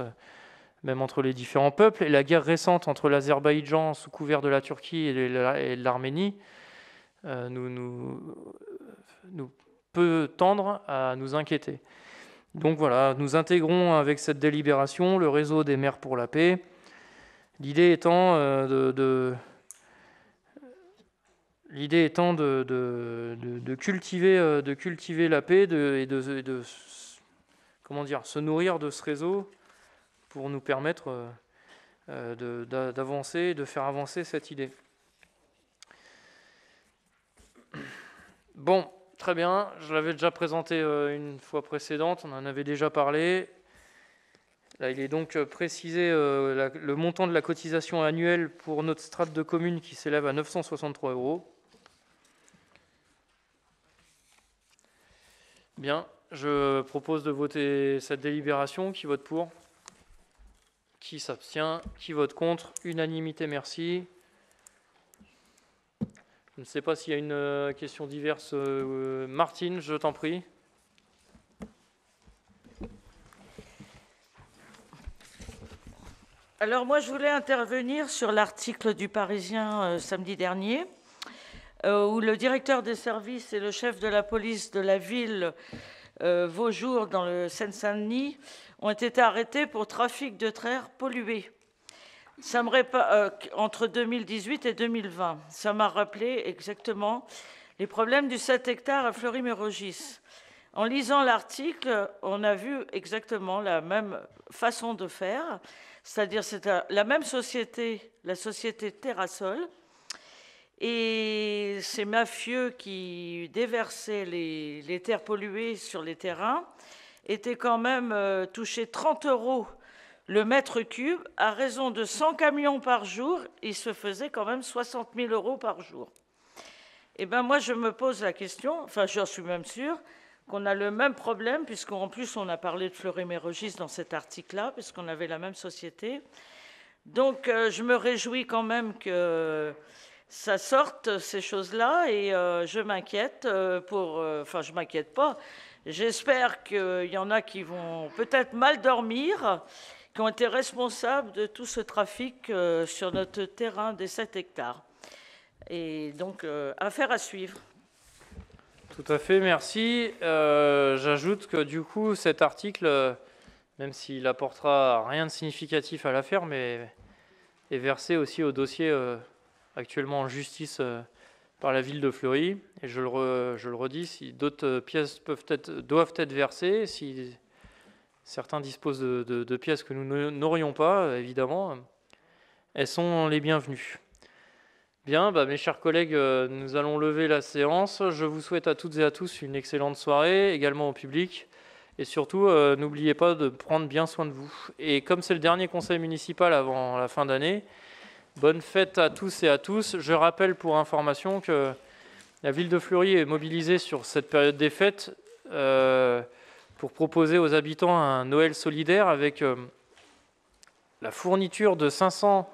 même entre les différents peuples, et la guerre récente entre l'Azerbaïdjan sous couvert de la Turquie et de l'Arménie euh, nous, peut tendre à nous inquiéter. Donc voilà, nous intégrons avec cette délibération le réseau des maires pour la paix, l'idée étant euh, de, cultiver, euh, de cultiver la paix et de, comment dire, se nourrir de ce réseau pour nous permettre euh, euh, d'avancer, de, faire avancer cette idée. Bon, très bien, je l'avais déjà présenté euh, une fois précédente, on en avait déjà parlé. Là, il est donc précisé le montant de la cotisation annuelle pour notre strate de commune qui s'élève à 963 euros. Bien, je propose de voter cette délibération. Qui vote pour qui s'abstient Qui vote contre Unanimité, merci. Je ne sais pas s'il y a une euh, question diverse. Euh, Martine, je t'en prie. Alors moi, je voulais intervenir sur l'article du Parisien euh, samedi dernier, où le directeur des services et le chef de la police de la ville euh, Vaujour, dans le Seine-Saint-Denis, ont été arrêtés pour trafic de terres polluées Ça me euh, entre 2018 et 2020. Ça m'a rappelé exactement les problèmes du 7 hectares à Fleury-Mérogis. En lisant l'article, on a vu exactement la même façon de faire, c'est-à-dire c'est euh, la même société, la société Terrasol, et ces mafieux qui déversaient les terres polluées sur les terrains était quand même euh, touché 30 euros le mètre cube. À raison de 100 camions par jour, il se faisait quand même 60 000 euros par jour. Eh bien, moi, je me pose la question, enfin, j'en suis même sûre, qu'on a le même problème, puisqu'en plus, on a parlé de Fleury-Mérogis dans cet article-là, puisqu'on avait la même société. Donc, euh, je me réjouis quand même que ça sorte, ces choses-là, et euh, je m'inquiète pour... Enfin, je m'inquiète pas, J'espère qu'il y en a qui vont peut-être mal dormir, qui ont été responsables de tout ce trafic euh, sur notre terrain des 7 hectares. Et donc, euh, affaire à suivre. Tout à fait, merci. Euh, j'ajoute que du coup, cet article, même s'il apportera rien de significatif à l'affaire, mais est versé aussi au dossier actuellement en justice par la ville de Fleury. Et je le, redis, si d'autres euh, pièces peuvent être, doivent être versées, si certains disposent de, pièces que nous n'aurions pas, évidemment, elles sont les bienvenues. Bien, bah, mes chers collègues, euh, nous allons lever la séance. Je vous souhaite à toutes et à tous une excellente soirée, également au public. Et surtout, euh, n'oubliez pas de prendre bien soin de vous. Et comme c'est le dernier conseil municipal avant la fin d'année, Bonne fête à tous et à tous. Je rappelle pour information que la ville de Fleury est mobilisée sur cette période des fêtes euh, pour proposer aux habitants un Noël solidaire avec euh, la fourniture de 500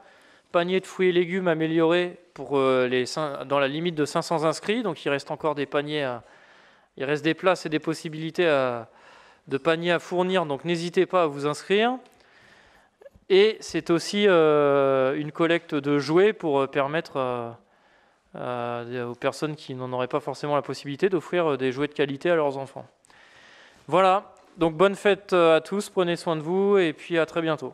paniers de fruits et légumes améliorés pour, euh, dans la limite de 500 inscrits. Donc il reste encore des paniers, il reste des places et des possibilités de paniers à fournir. Donc n'hésitez pas à vous inscrire. Et c'est aussi euh, une collecte de jouets pour euh, permettre euh, aux personnes qui n'en auraient pas forcément la possibilité d'offrir des jouets de qualité à leurs enfants. Voilà, donc bonne fête à tous, prenez soin de vous et puis à très bientôt.